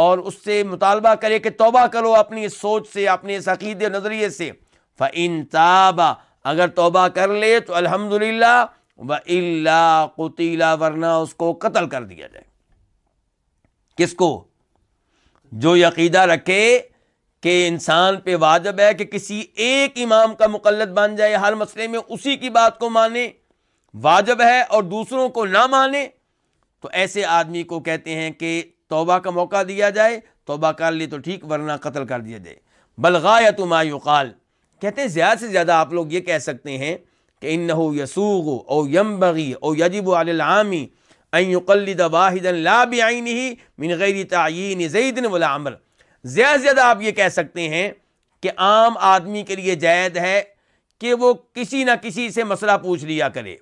اور اس سے مطالبہ کرے کہ توبہ کرو اپنی سوچ سے اپنے اس عقیدے نظریے سے انطاب اگر توبہ کر لے تو الحمد للہ قطیلا ورنہ اس کو قتل کر دیا جائے کس کو جو یقیدہ رکھے کہ انسان پہ واجب ہے کہ کسی ایک امام کا مقلد بن جائے ہر مسئلے میں اسی کی بات کو مانے واجب ہے اور دوسروں کو نہ مانے تو ایسے آدمی کو کہتے ہیں کہ توبہ کا موقع دیا جائے توبہ کر لے تو ٹھیک ورنہ قتل کر دیا جائے بلغایت ما یقال کہتے ہیں زیادہ سے زیادہ آپ لوگ یہ کہہ سکتے ہیں کہ انحو یسوغ او یمبغ او یجب العامی علامی واحد لاب آئین ہی تعین ولا عمر زیادہ سے زیادہ آپ یہ کہہ سکتے ہیں کہ عام آدمی کے لیے جائید ہے کہ وہ کسی نہ کسی سے مسئلہ پوچھ لیا کرے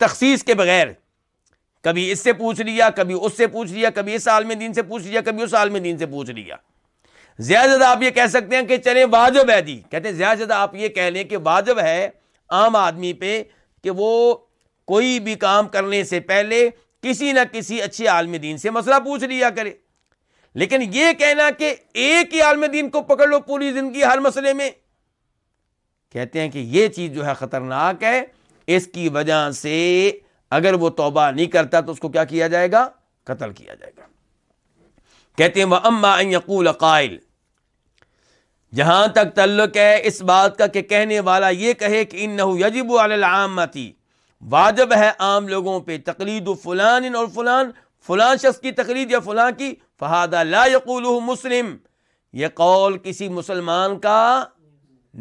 تخصیص کے بغیر کبھی اس سے پوچھ لیا کبھی اس سے پوچھ لیا کبھی اس عالم دین سے پوچھ لیا کبھی اس سال میں دین سے پوچھ لیا زیادہ زیادہ آپ یہ کہہ سکتے ہیں کہ چلے واجب ہے جی کہتے ہیں زیادہ زیادہ آپ یہ کہہ لیں کہ واجب ہے عام آدمی پہ کہ وہ کوئی بھی کام کرنے سے پہلے کسی نہ کسی اچھے عالم دین سے مسئلہ پوچھ لیا کرے لیکن یہ کہنا کہ ایک ہی عالم دین کو پکڑ لو پوری زندگی ہر مسئلے میں کہتے ہیں کہ یہ چیز جو ہے خطرناک ہے اس کی وجہ سے اگر وہ توبہ نہیں کرتا تو اس کو کیا کیا جائے گا قتل کیا جائے گا کہتے ہیں وہ اما یقول قائل جہاں تک تعلق ہے اس بات کا کہ کہنے والا یہ کہے کہ ان نہ واجب ہے عام لوگوں پہ تقلید فلان اور فلان فلان شخص کی تقلید یا فلاں کی فہادہ لا یقول مسلم یہ قول کسی مسلمان کا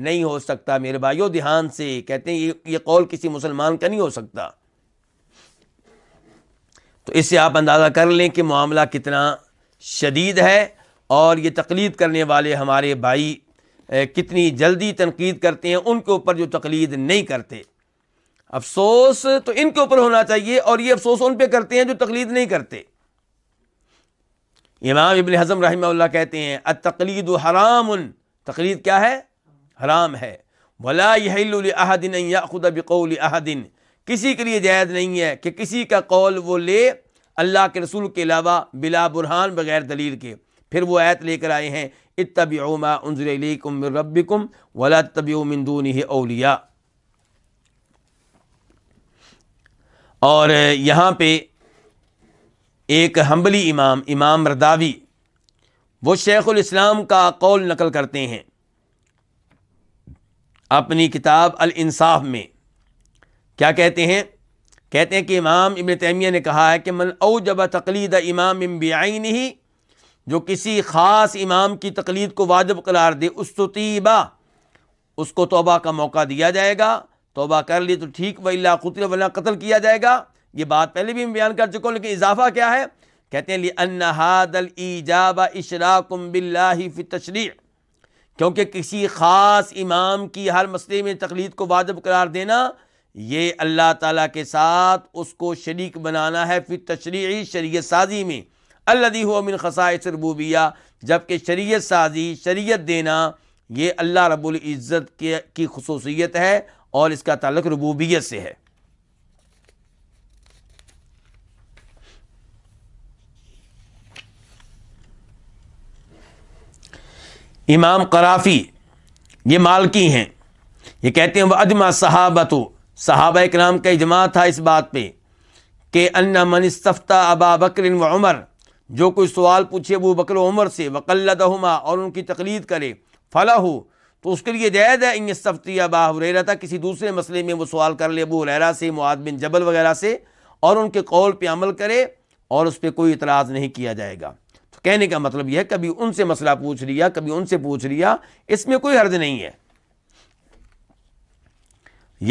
نہیں ہو سکتا میرے بھائیو دھیان سے کہتے ہیں یہ قول کسی مسلمان کا نہیں ہو سکتا تو اس سے آپ اندازہ کر لیں کہ معاملہ کتنا شدید ہے اور یہ تقلید کرنے والے ہمارے بھائی کتنی جلدی تنقید کرتے ہیں ان کے اوپر جو تقلید نہیں کرتے افسوس تو ان کے اوپر ہونا چاہیے اور یہ افسوس ان پہ کرتے ہیں جو تقلید نہیں کرتے امام ابن حضم رحمہ اللہ کہتے ہیں التقلید حرام تقلید کیا ہے حرام ہے بقول اخدین کسی کے لیے جائز نہیں ہے کہ کسی کا قول وہ لے اللہ کے رسول کے علاوہ بلا برہان بغیر دلیل کے پھر وہ ایت لے کر آئے ہیں اتبی عما عنظر علی کم رب ولا طبی اولیا اور یہاں پہ ایک حمبلی امام امام رداوی وہ شیخ الاسلام کا قول نقل کرتے ہیں اپنی کتاب الانصاف میں کیا کہتے ہیں کہتے ہیں کہ امام ابن تیمیہ نے کہا ہے کہ من او جب تقلید امام امبیائی ہی جو کسی خاص امام کی تقلید کو واجب قرار دے استطیبہ اس کو توبہ کا موقع دیا جائے گا توبہ کر لی تو ٹھیک و اللہ قطر ولا قتل کیا جائے گا یہ بات پہلے بھی بیان کر چکا ہوں لیکن اضافہ کیا ہے کہتے ہیں لی انہاد الجاب با کم بلّہ فی تشریح کیونکہ کسی خاص امام کی ہر مسئلے میں تقلید کو واجب قرار دینا یہ اللہ تعالیٰ کے ساتھ اس کو شریک بنانا ہے پھر تشریعی شریعت سازی میں اللہ ہو امن خصائص ربوبیہ جب کہ شریعت سازی شریعت دینا یہ اللہ رب العزت کی خصوصیت ہے اور اس کا تعلق ربوبیت سے ہے امام قرافی یہ مالکی ہیں یہ کہتے ہیں وہ ادما صحابت صحابہ اکرام کا اجماع تھا اس بات پہ کہ من استفتہ ابا بکر و عمر جو کوئی سوال پوچھے ابو بکر و عمر سے وقلدہما اور ان کی تقلید کرے فلاح ہو تو اس کے لیے جائید استفتی ابا حریرہ تھا کسی دوسرے مسئلے میں وہ سوال کر لے ابو حریرہ سے معاد بن جبل وغیرہ سے اور ان کے قول پہ عمل کرے اور اس پہ کوئی اعتراض نہیں کیا جائے گا تو کہنے کا مطلب یہ ہے کبھی ان سے مسئلہ پوچھ لیا کبھی ان سے پوچھ لیا اس میں کوئی حرض نہیں ہے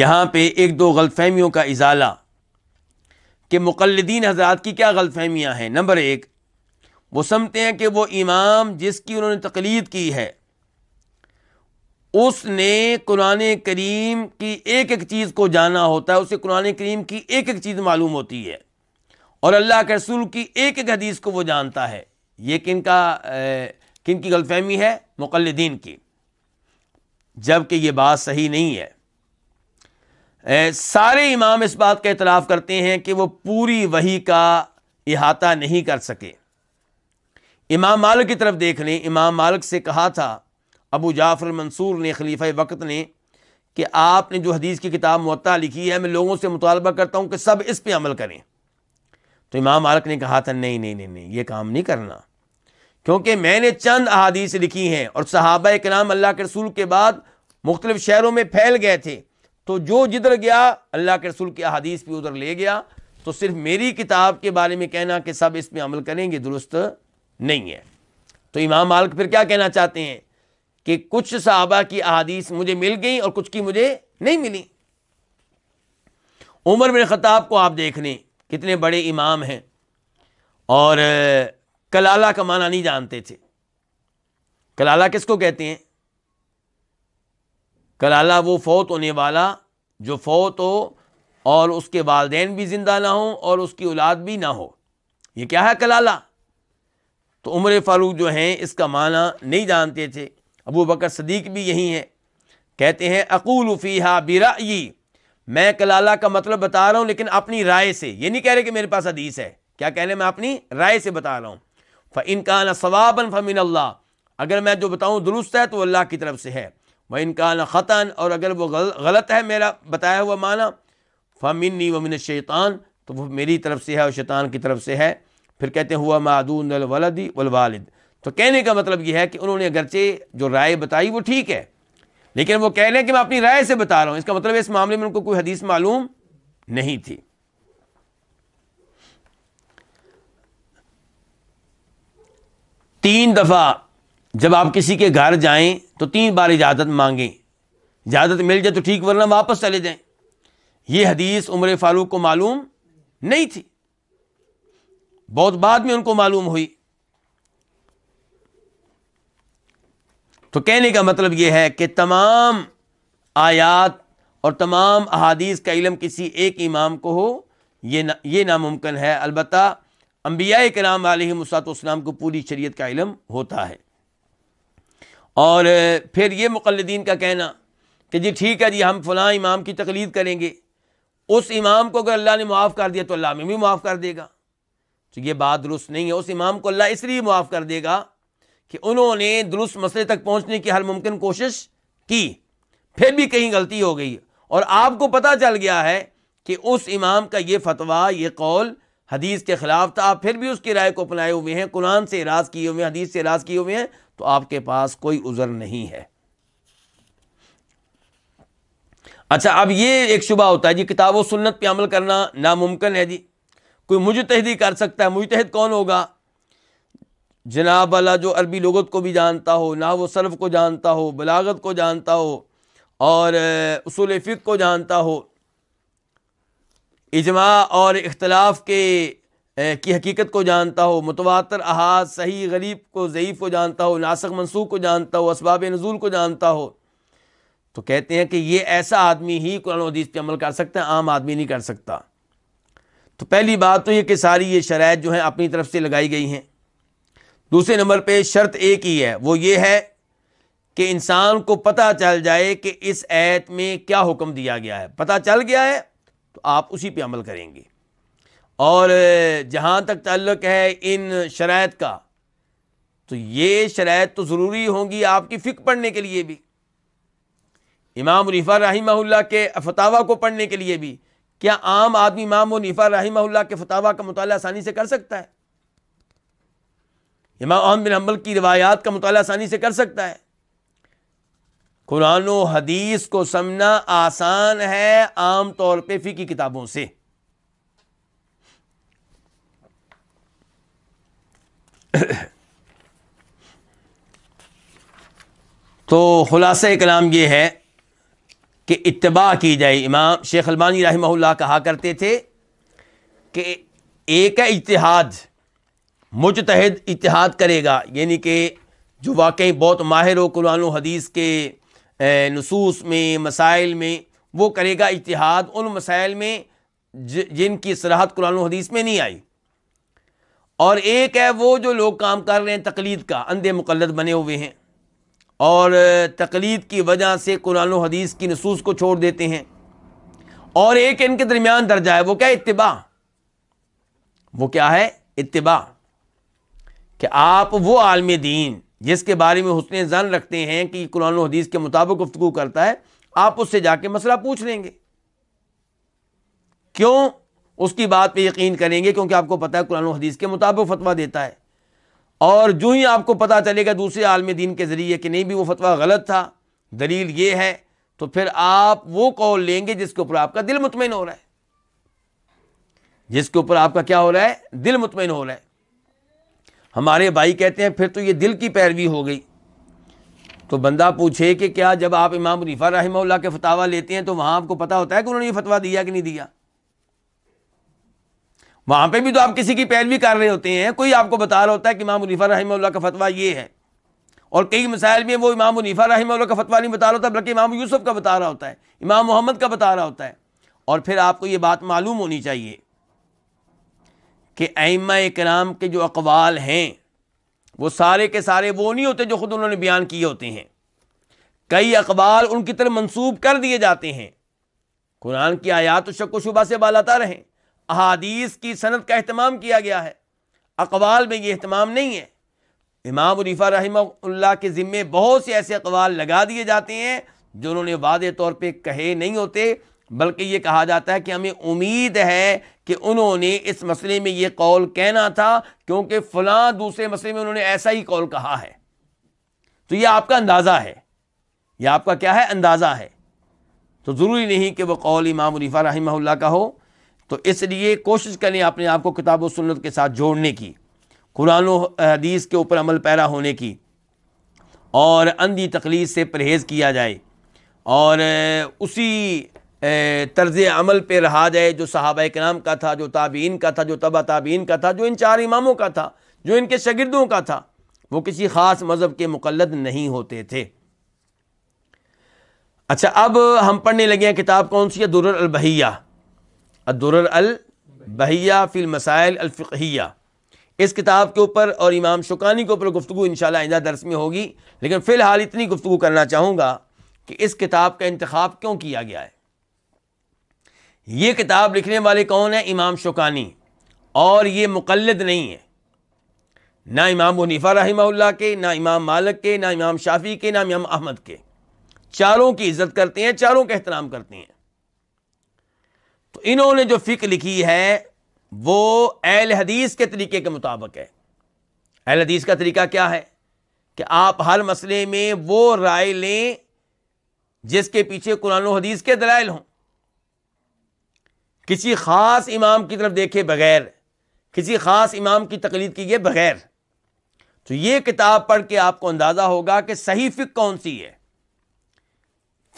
یہاں پہ ایک دو غلط فہمیوں کا ازالہ کہ مقلدین حضرات کی کیا غلط فہمیاں ہیں نمبر ایک وہ سمجھتے ہیں کہ وہ امام جس کی انہوں نے تقلید کی ہے اس نے قرآن کریم کی ایک ایک چیز کو جانا ہوتا ہے اسے قرآن کریم کی ایک ایک چیز معلوم ہوتی ہے اور اللہ کے رسول کی ایک ایک حدیث کو وہ جانتا ہے یہ کن کا کن کی غلط فہمی ہے مقلدین کی جب کہ یہ بات صحیح نہیں ہے سارے امام اس بات کا اعتراف کرتے ہیں کہ وہ پوری وہی کا احاطہ نہیں کر سکے امام مالک کی طرف دیکھ لیں امام مالک سے کہا تھا ابو جعفر منصور نے خلیفہ وقت نے کہ آپ نے جو حدیث کی کتاب معطع لکھی ہے میں لوگوں سے مطالبہ کرتا ہوں کہ سب اس پہ عمل کریں تو امام مالک نے کہا تھا نہیں نہیں نہیں نہیں یہ کام نہیں کرنا کیونکہ میں نے چند احادیث لکھی ہیں اور صحابہ کے اللہ کے رسول کے بعد مختلف شہروں میں پھیل گئے تھے تو جو جدھر گیا اللہ کے رسول کی احادیث بھی ادھر لے گیا تو صرف میری کتاب کے بارے میں کہنا کہ سب اس میں عمل کریں گے درست نہیں ہے تو امام مالک پھر کیا کہنا چاہتے ہیں کہ کچھ صحابہ کی احادیث مجھے مل گئی اور کچھ کی مجھے نہیں ملی عمر بن خطاب کو آپ دیکھ لیں کتنے بڑے امام ہیں اور کلالہ کا معنی نہیں جانتے تھے کلالہ کس کو کہتے ہیں کلالہ وہ فوت ہونے والا جو فوت ہو اور اس کے والدین بھی زندہ نہ ہوں اور اس کی اولاد بھی نہ ہو یہ کیا ہے کلالہ تو عمر فاروق جو ہیں اس کا معنی نہیں جانتے تھے ابو بکر صدیق بھی یہی ہیں کہتے ہیں اقول فیحہ ہاب میں کلالہ کا مطلب بتا رہا ہوں لیکن اپنی رائے سے یہ نہیں کہہ رہے کہ میرے پاس حدیث ہے کیا کہہ رہے میں اپنی رائے سے بتا رہا ہوں فن کا نا نصوابً فمین اللہ اگر میں جو بتاؤں درست ہے تو اللہ کی طرف سے ہے ان کا خطن اور اگر وہ غلط ہے میرا بتایا ہوا معنی مانا ومن شیطان تو وہ میری طرف سے ہے اور شیطان کی طرف سے ہے پھر کہتے ہیں ہوا معدون الولدی والوالد تو کہنے کا مطلب یہ ہے کہ انہوں نے اگرچہ جو رائے بتائی وہ ٹھیک ہے لیکن وہ کہہ رہے ہیں کہ میں اپنی رائے سے بتا رہا ہوں اس کا مطلب اس معاملے میں ان کو کوئی حدیث معلوم نہیں تھی تین دفعہ جب آپ کسی کے گھر جائیں تو تین بار اجازت مانگیں اجازت مل جائے تو ٹھیک ورنہ واپس چلے جائیں یہ حدیث عمر فاروق کو معلوم نہیں تھی بہت بعد میں ان کو معلوم ہوئی تو کہنے کا مطلب یہ ہے کہ تمام آیات اور تمام احادیث کا علم کسی ایک امام کو ہو یہ نا یہ ناممکن ہے البتہ انبیاء کرام علیہ مساط اسلام کو پوری شریعت کا علم ہوتا ہے اور پھر یہ مقلدین کا کہنا کہ جی ٹھیک ہے جی ہم فلاں امام کی تقلید کریں گے اس امام کو اگر اللہ نے معاف کر دیا تو اللہ میں بھی معاف کر دے گا تو یہ بات درست نہیں ہے اس امام کو اللہ اس لیے معاف کر دے گا کہ انہوں نے درست مسئلے تک پہنچنے کی ہر ممکن کوشش کی پھر بھی کہیں غلطی ہو گئی اور آپ کو پتہ چل گیا ہے کہ اس امام کا یہ فتویٰ یہ قول حدیث کے خلاف تھا آپ پھر بھی اس کی رائے کو اپنائے ہوئے ہیں قرآن سے اراز کیے ہوئے ہیں حدیث سے اراز کیے ہوئے ہیں تو آپ کے پاس کوئی عذر نہیں ہے اچھا اب یہ ایک شبہ ہوتا ہے جی کتاب و سنت پہ عمل کرنا ناممکن ہے جی کوئی مجتہدی کر سکتا ہے مجتہد کون ہوگا جناب والا جو عربی لغت کو بھی جانتا ہو نہ وہ صرف کو جانتا ہو بلاغت کو جانتا ہو اور اصول فق کو جانتا ہو اجماع اور اختلاف کے کی حقیقت کو جانتا ہو متواتر احاد صحیح غریب کو ضعیف کو جانتا ہو ناسک منسوخ کو جانتا ہو اسباب نزول کو جانتا ہو تو کہتے ہیں کہ یہ ایسا آدمی ہی قرآن و حدیث پہ عمل کر سکتا ہے عام آدمی نہیں کر سکتا تو پہلی بات تو یہ کہ ساری یہ شرائط جو ہیں اپنی طرف سے لگائی گئی ہیں دوسرے نمبر پہ شرط ایک ہی ہے وہ یہ ہے کہ انسان کو پتہ چل جائے کہ اس ایت میں کیا حکم دیا گیا ہے پتہ چل گیا ہے تو آپ اسی پہ عمل کریں گے اور جہاں تک تعلق ہے ان شرائط کا تو یہ شرائط تو ضروری ہوں گی آپ کی فکر پڑھنے کے لیے بھی امام ریفا رحمہ اللہ کے فتح کو پڑھنے کے لیے بھی کیا عام آدمی امام نیفا رحمہ اللہ کے فتح کا مطالعہ آسانی سے کر سکتا ہے امام احمد بن حمل کی روایات کا مطالعہ آسانی سے کر سکتا ہے قرآن و حدیث کو سمنا آسان ہے عام طور پہ فقی کتابوں سے تو خلاصہ کلام یہ ہے کہ اتباع کی جائے امام شیخ البانی رحمہ اللہ کہا کرتے تھے کہ ایک اتحاد متحد اتحاد کرے گا یعنی کہ جو واقعی بہت ماہر ہو قرآن و حدیث کے نصوص میں مسائل میں وہ کرے گا اتحاد ان مسائل میں جن کی صلاحت قرآن و حدیث میں نہیں آئی اور ایک ہے وہ جو لوگ کام کر رہے ہیں تقلید کا اندھے مقلد بنے ہوئے ہیں اور تقلید کی وجہ سے قرآن و حدیث کی نصوص کو چھوڑ دیتے ہیں اور ایک ان کے درمیان درجہ ہے وہ کیا اتباع وہ کیا ہے اتباع کہ آپ وہ عالم دین جس کے بارے میں حسن زن رکھتے ہیں کہ قرآن و حدیث کے مطابق گفتگو کرتا ہے آپ اس سے جا کے مسئلہ پوچھ لیں گے کیوں اس کی بات پہ یقین کریں گے کیونکہ آپ کو پتہ ہے قرآن و حدیث کے مطابق فتویٰ دیتا ہے اور جو ہی آپ کو پتہ چلے گا دوسرے عالم دین کے ذریعے کہ نہیں بھی وہ فتویٰ غلط تھا دلیل یہ ہے تو پھر آپ وہ قول لیں گے جس کے اوپر آپ کا دل مطمئن ہو رہا ہے جس کے اوپر آپ کا کیا ہو رہا ہے دل مطمئن ہو رہا ہے ہمارے بھائی کہتے ہیں پھر تو یہ دل کی پیروی ہو گئی تو بندہ پوچھے کہ کیا جب آپ امام ریفا رحمہ اللہ کے فتوا لیتے ہیں تو وہاں آپ کو پتا ہوتا ہے کہ انہوں نے یہ فتوا دیا کہ نہیں دیا وہاں پہ بھی تو آپ کسی کی پیروی کر رہے ہوتے ہیں کوئی آپ کو بتا رہا ہوتا ہے کہ امام علیفہ رحمہ اللہ کا فتویٰ یہ ہے اور کئی مسائل میں وہ امام منیفا رحمہ اللہ کا فتویٰ نہیں بتا رہا ہوتا بلکہ امام یوسف کا بتا رہا ہوتا ہے امام محمد کا بتا رہا ہوتا ہے اور پھر آپ کو یہ بات معلوم ہونی چاہیے کہ ایمہ اکرام کے جو اقوال ہیں وہ سارے کے سارے وہ نہیں ہوتے جو خود انہوں نے بیان کیے ہوتے ہیں کئی اقوال ان کی طرف منسوب کر دیے جاتے ہیں قرآن کی آیات و شک و شبہ سے بالاتا رہیں احادیث کی صنعت کا اہتمام کیا گیا ہے اقوال میں یہ اہتمام نہیں ہے امام علیفہ رحمہ اللہ کے ذمے بہت سے ایسے اقوال لگا دیے جاتے ہیں جو انہوں نے واضح طور پہ کہے نہیں ہوتے بلکہ یہ کہا جاتا ہے کہ ہمیں امید ہے کہ انہوں نے اس مسئلے میں یہ قول کہنا تھا کیونکہ فلاں دوسرے مسئلے میں انہوں نے ایسا ہی قول کہا ہے تو یہ آپ کا اندازہ ہے یہ آپ کا کیا ہے اندازہ ہے تو ضروری نہیں کہ وہ قول امام علیفہ رحمہ اللہ کا ہو تو اس لیے کوشش کریں اپنے آپ کو کتاب و سنت کے ساتھ جوڑنے کی قرآن و حدیث کے اوپر عمل پیرا ہونے کی اور اندھی تقلید سے پرہیز کیا جائے اور اسی طرز عمل پہ رہا جائے جو صحابہ کرام کا تھا جو تابعین کا تھا جو تبا تابعین کا تھا جو ان چار اماموں کا تھا جو ان کے شاگردوں کا تھا وہ کسی خاص مذہب کے مقلد نہیں ہوتے تھے اچھا اب ہم پڑھنے لگے ہیں کتاب کون سی ہے البحیہ الدرر البحیہ فی المسائل الفقیہ اس کتاب کے اوپر اور امام شکانی کے اوپر گفتگو انشاءاللہ شاء آئندہ درس میں ہوگی لیکن فی الحال اتنی گفتگو کرنا چاہوں گا کہ اس کتاب کا انتخاب کیوں کیا گیا ہے یہ کتاب لکھنے والے کون ہیں امام شکانی اور یہ مقلد نہیں ہے نہ امام و نفا رحمہ اللہ کے نہ امام مالک کے نہ امام شافی کے نہ امام احمد کے چاروں کی عزت کرتے ہیں چاروں کا احترام کرتے ہیں انہوں نے جو فک لکھی ہے وہ اہل حدیث کے طریقے کے مطابق ہے اہل حدیث کا طریقہ کیا ہے کہ آپ ہر مسئلے میں وہ رائے لیں جس کے پیچھے قرآن و حدیث کے دلائل ہوں کسی خاص امام کی طرف دیکھے بغیر کسی خاص امام کی تقلید کیے بغیر تو یہ کتاب پڑھ کے آپ کو اندازہ ہوگا کہ صحیح فک کون سی ہے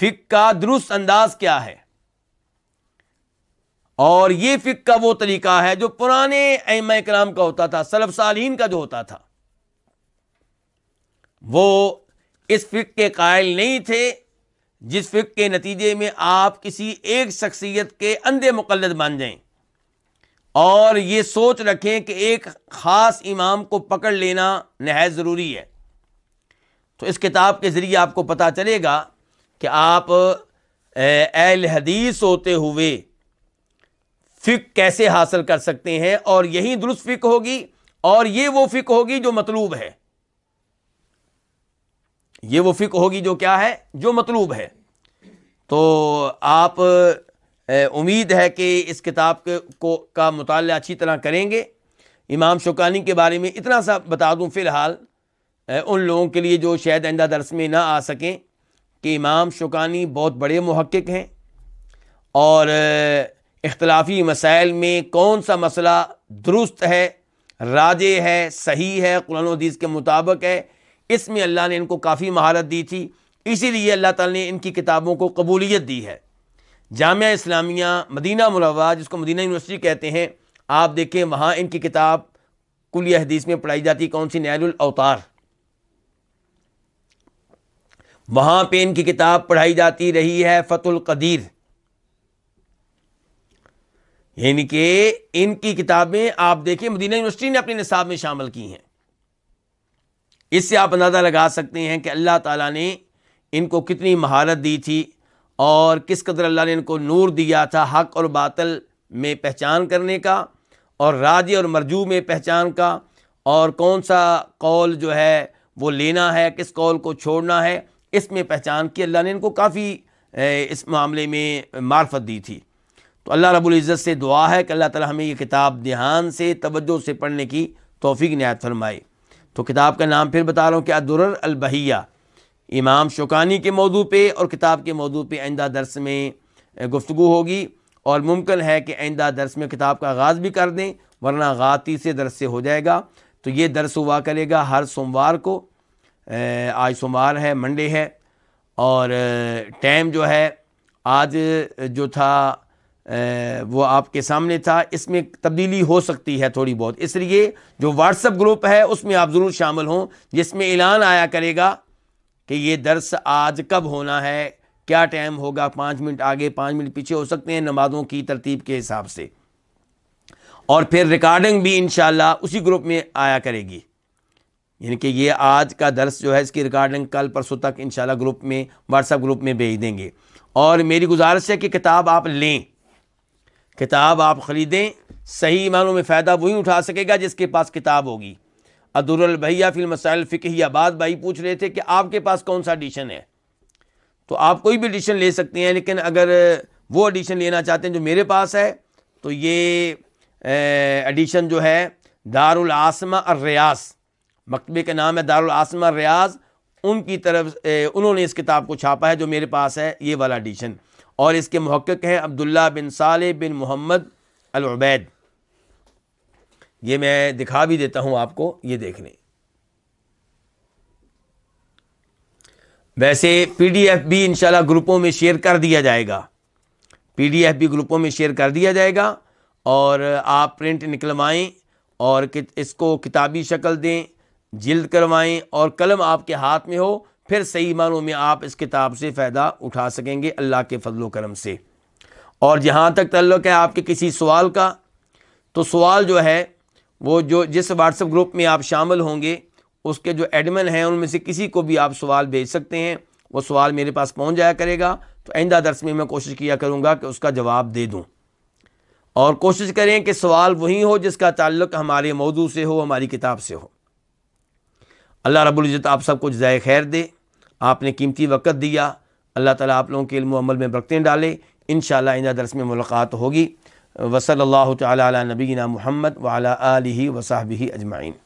فک کا درست انداز کیا ہے اور یہ فک کا وہ طریقہ ہے جو پرانے ایم کرام کا ہوتا تھا سلف سالین کا جو ہوتا تھا وہ اس فک کے قائل نہیں تھے جس فک کے نتیجے میں آپ کسی ایک شخصیت کے اندھے مقلد بن جائیں اور یہ سوچ رکھیں کہ ایک خاص امام کو پکڑ لینا نہایت ضروری ہے تو اس کتاب کے ذریعے آپ کو پتہ چلے گا کہ آپ اہل حدیث ہوتے ہوئے فک کیسے حاصل کر سکتے ہیں اور یہی درست فک ہوگی اور یہ وہ فک ہوگی جو مطلوب ہے یہ وہ فک ہوگی جو کیا ہے جو مطلوب ہے تو آپ امید ہے کہ اس کتاب کو کا مطالعہ اچھی طرح کریں گے امام شوکانی کے بارے میں اتنا سا بتا دوں فی الحال ان لوگوں کے لیے جو شاید آئندہ درس میں نہ آ سکیں کہ امام شوکانی بہت بڑے محقق ہیں اور اختلافی مسائل میں کون سا مسئلہ درست ہے راجے ہے صحیح ہے قرآن و حدیث کے مطابق ہے اس میں اللہ نے ان کو کافی مہارت دی تھی اسی لیے اللہ تعالیٰ نے ان کی کتابوں کو قبولیت دی ہے جامعہ اسلامیہ مدینہ مروہ جس کو مدینہ یونیورسٹی کہتے ہیں آپ دیکھیں وہاں ان کی کتاب کلی حدیث میں پڑھائی جاتی کون سی نیل الاوتار وہاں پہ ان کی کتاب پڑھائی جاتی رہی ہے فت القدیر یعنی کہ ان کی کتابیں آپ دیکھیں مدینہ یونیورسٹی نے اپنے نصاب میں شامل کی ہیں اس سے آپ اندازہ لگا سکتے ہیں کہ اللہ تعالیٰ نے ان کو کتنی مہارت دی تھی اور کس قدر اللہ نے ان کو نور دیا تھا حق اور باطل میں پہچان کرنے کا اور راج اور مرجو میں پہچان کا اور کون سا قول جو ہے وہ لینا ہے کس قول کو چھوڑنا ہے اس میں پہچان کی اللہ نے ان کو کافی اس معاملے میں معرفت دی تھی تو اللہ رب العزت سے دعا ہے کہ اللہ تعالی ہمیں یہ کتاب دھیان سے توجہ سے پڑھنے کی توفیق نہایت فرمائے تو کتاب کا نام پھر بتا رہا ہوں کہ ادرر البحیہ امام شوکانی کے موضوع پہ اور کتاب کے موضوع پہ آئندہ درس میں گفتگو ہوگی اور ممکن ہے کہ آئندہ درس میں کتاب کا آغاز بھی کر دیں ورنہ غاتی سے درس سے ہو جائے گا تو یہ درس ہوا کرے گا ہر سوموار کو آج سوموار ہے منڈے ہے اور ٹائم جو ہے آج جو تھا وہ آپ کے سامنے تھا اس میں تبدیلی ہو سکتی ہے تھوڑی بہت اس لیے جو واٹس اپ گروپ ہے اس میں آپ ضرور شامل ہوں جس میں اعلان آیا کرے گا کہ یہ درس آج کب ہونا ہے کیا ٹائم ہوگا پانچ منٹ آگے پانچ منٹ پیچھے ہو سکتے ہیں نمازوں کی ترتیب کے حساب سے اور پھر ریکارڈنگ بھی انشاءاللہ اسی گروپ میں آیا کرے گی یعنی کہ یہ آج کا درس جو ہے اس کی ریکارڈنگ کل پرسوں تک انشاءاللہ گروپ میں اپ گروپ میں بھیج دیں گے اور میری گزارش ہے کہ کتاب آپ لیں کتاب آپ خریدیں صحیح معنوں میں فائدہ وہی اٹھا سکے گا جس کے پاس کتاب ہوگی عدر البھیا فی المسائل الفقیہ بعد بھائی پوچھ رہے تھے کہ آپ کے پاس کون سا ایڈیشن ہے تو آپ کوئی بھی ایڈیشن لے سکتے ہیں لیکن اگر وہ ایڈیشن لینا چاہتے ہیں جو میرے پاس ہے تو یہ ایڈیشن جو ہے دار العاصمہ الریاض مکتبے کا نام ہے دار العاصمہ الریاض ان کی طرف انہوں نے اس کتاب کو چھاپا ہے جو میرے پاس ہے یہ والا ایڈیشن اور اس کے محقق ہیں عبداللہ بن صالح بن محمد العبید یہ میں دکھا بھی دیتا ہوں آپ کو یہ دیکھنے ویسے پی ڈی ایف بھی انشاءاللہ گروپوں میں شیئر کر دیا جائے گا پی ڈی ایف بھی گروپوں میں شیئر کر دیا جائے گا اور آپ پرنٹ نکلوائیں اور اس کو کتابی شکل دیں جلد کروائیں اور قلم آپ کے ہاتھ میں ہو پھر صحیح معنوں میں آپ اس کتاب سے فائدہ اٹھا سکیں گے اللہ کے فضل و کرم سے اور جہاں تک تعلق ہے آپ کے کسی سوال کا تو سوال جو ہے وہ جو جس واٹس اپ گروپ میں آپ شامل ہوں گے اس کے جو ایڈمن ہیں ان میں سے کسی کو بھی آپ سوال بھیج سکتے ہیں وہ سوال میرے پاس پہنچ جایا کرے گا تو آئندہ درس میں میں کوشش کیا کروں گا کہ اس کا جواب دے دوں اور کوشش کریں کہ سوال وہی ہو جس کا تعلق ہمارے موضوع سے ہو ہماری کتاب سے ہو اللہ رب العزت آپ سب کچھ خیر دے آپ نے قیمتی وقت دیا اللہ تعالیٰ آپ لوگوں کے علم و عمل میں برکتیں ڈالے انشاءاللہ شاء درس میں ملاقات ہوگی وصلی اللہ تعالیٰ علی نبینا محمد وعلیٰ آلہ وصحبہ اجمعین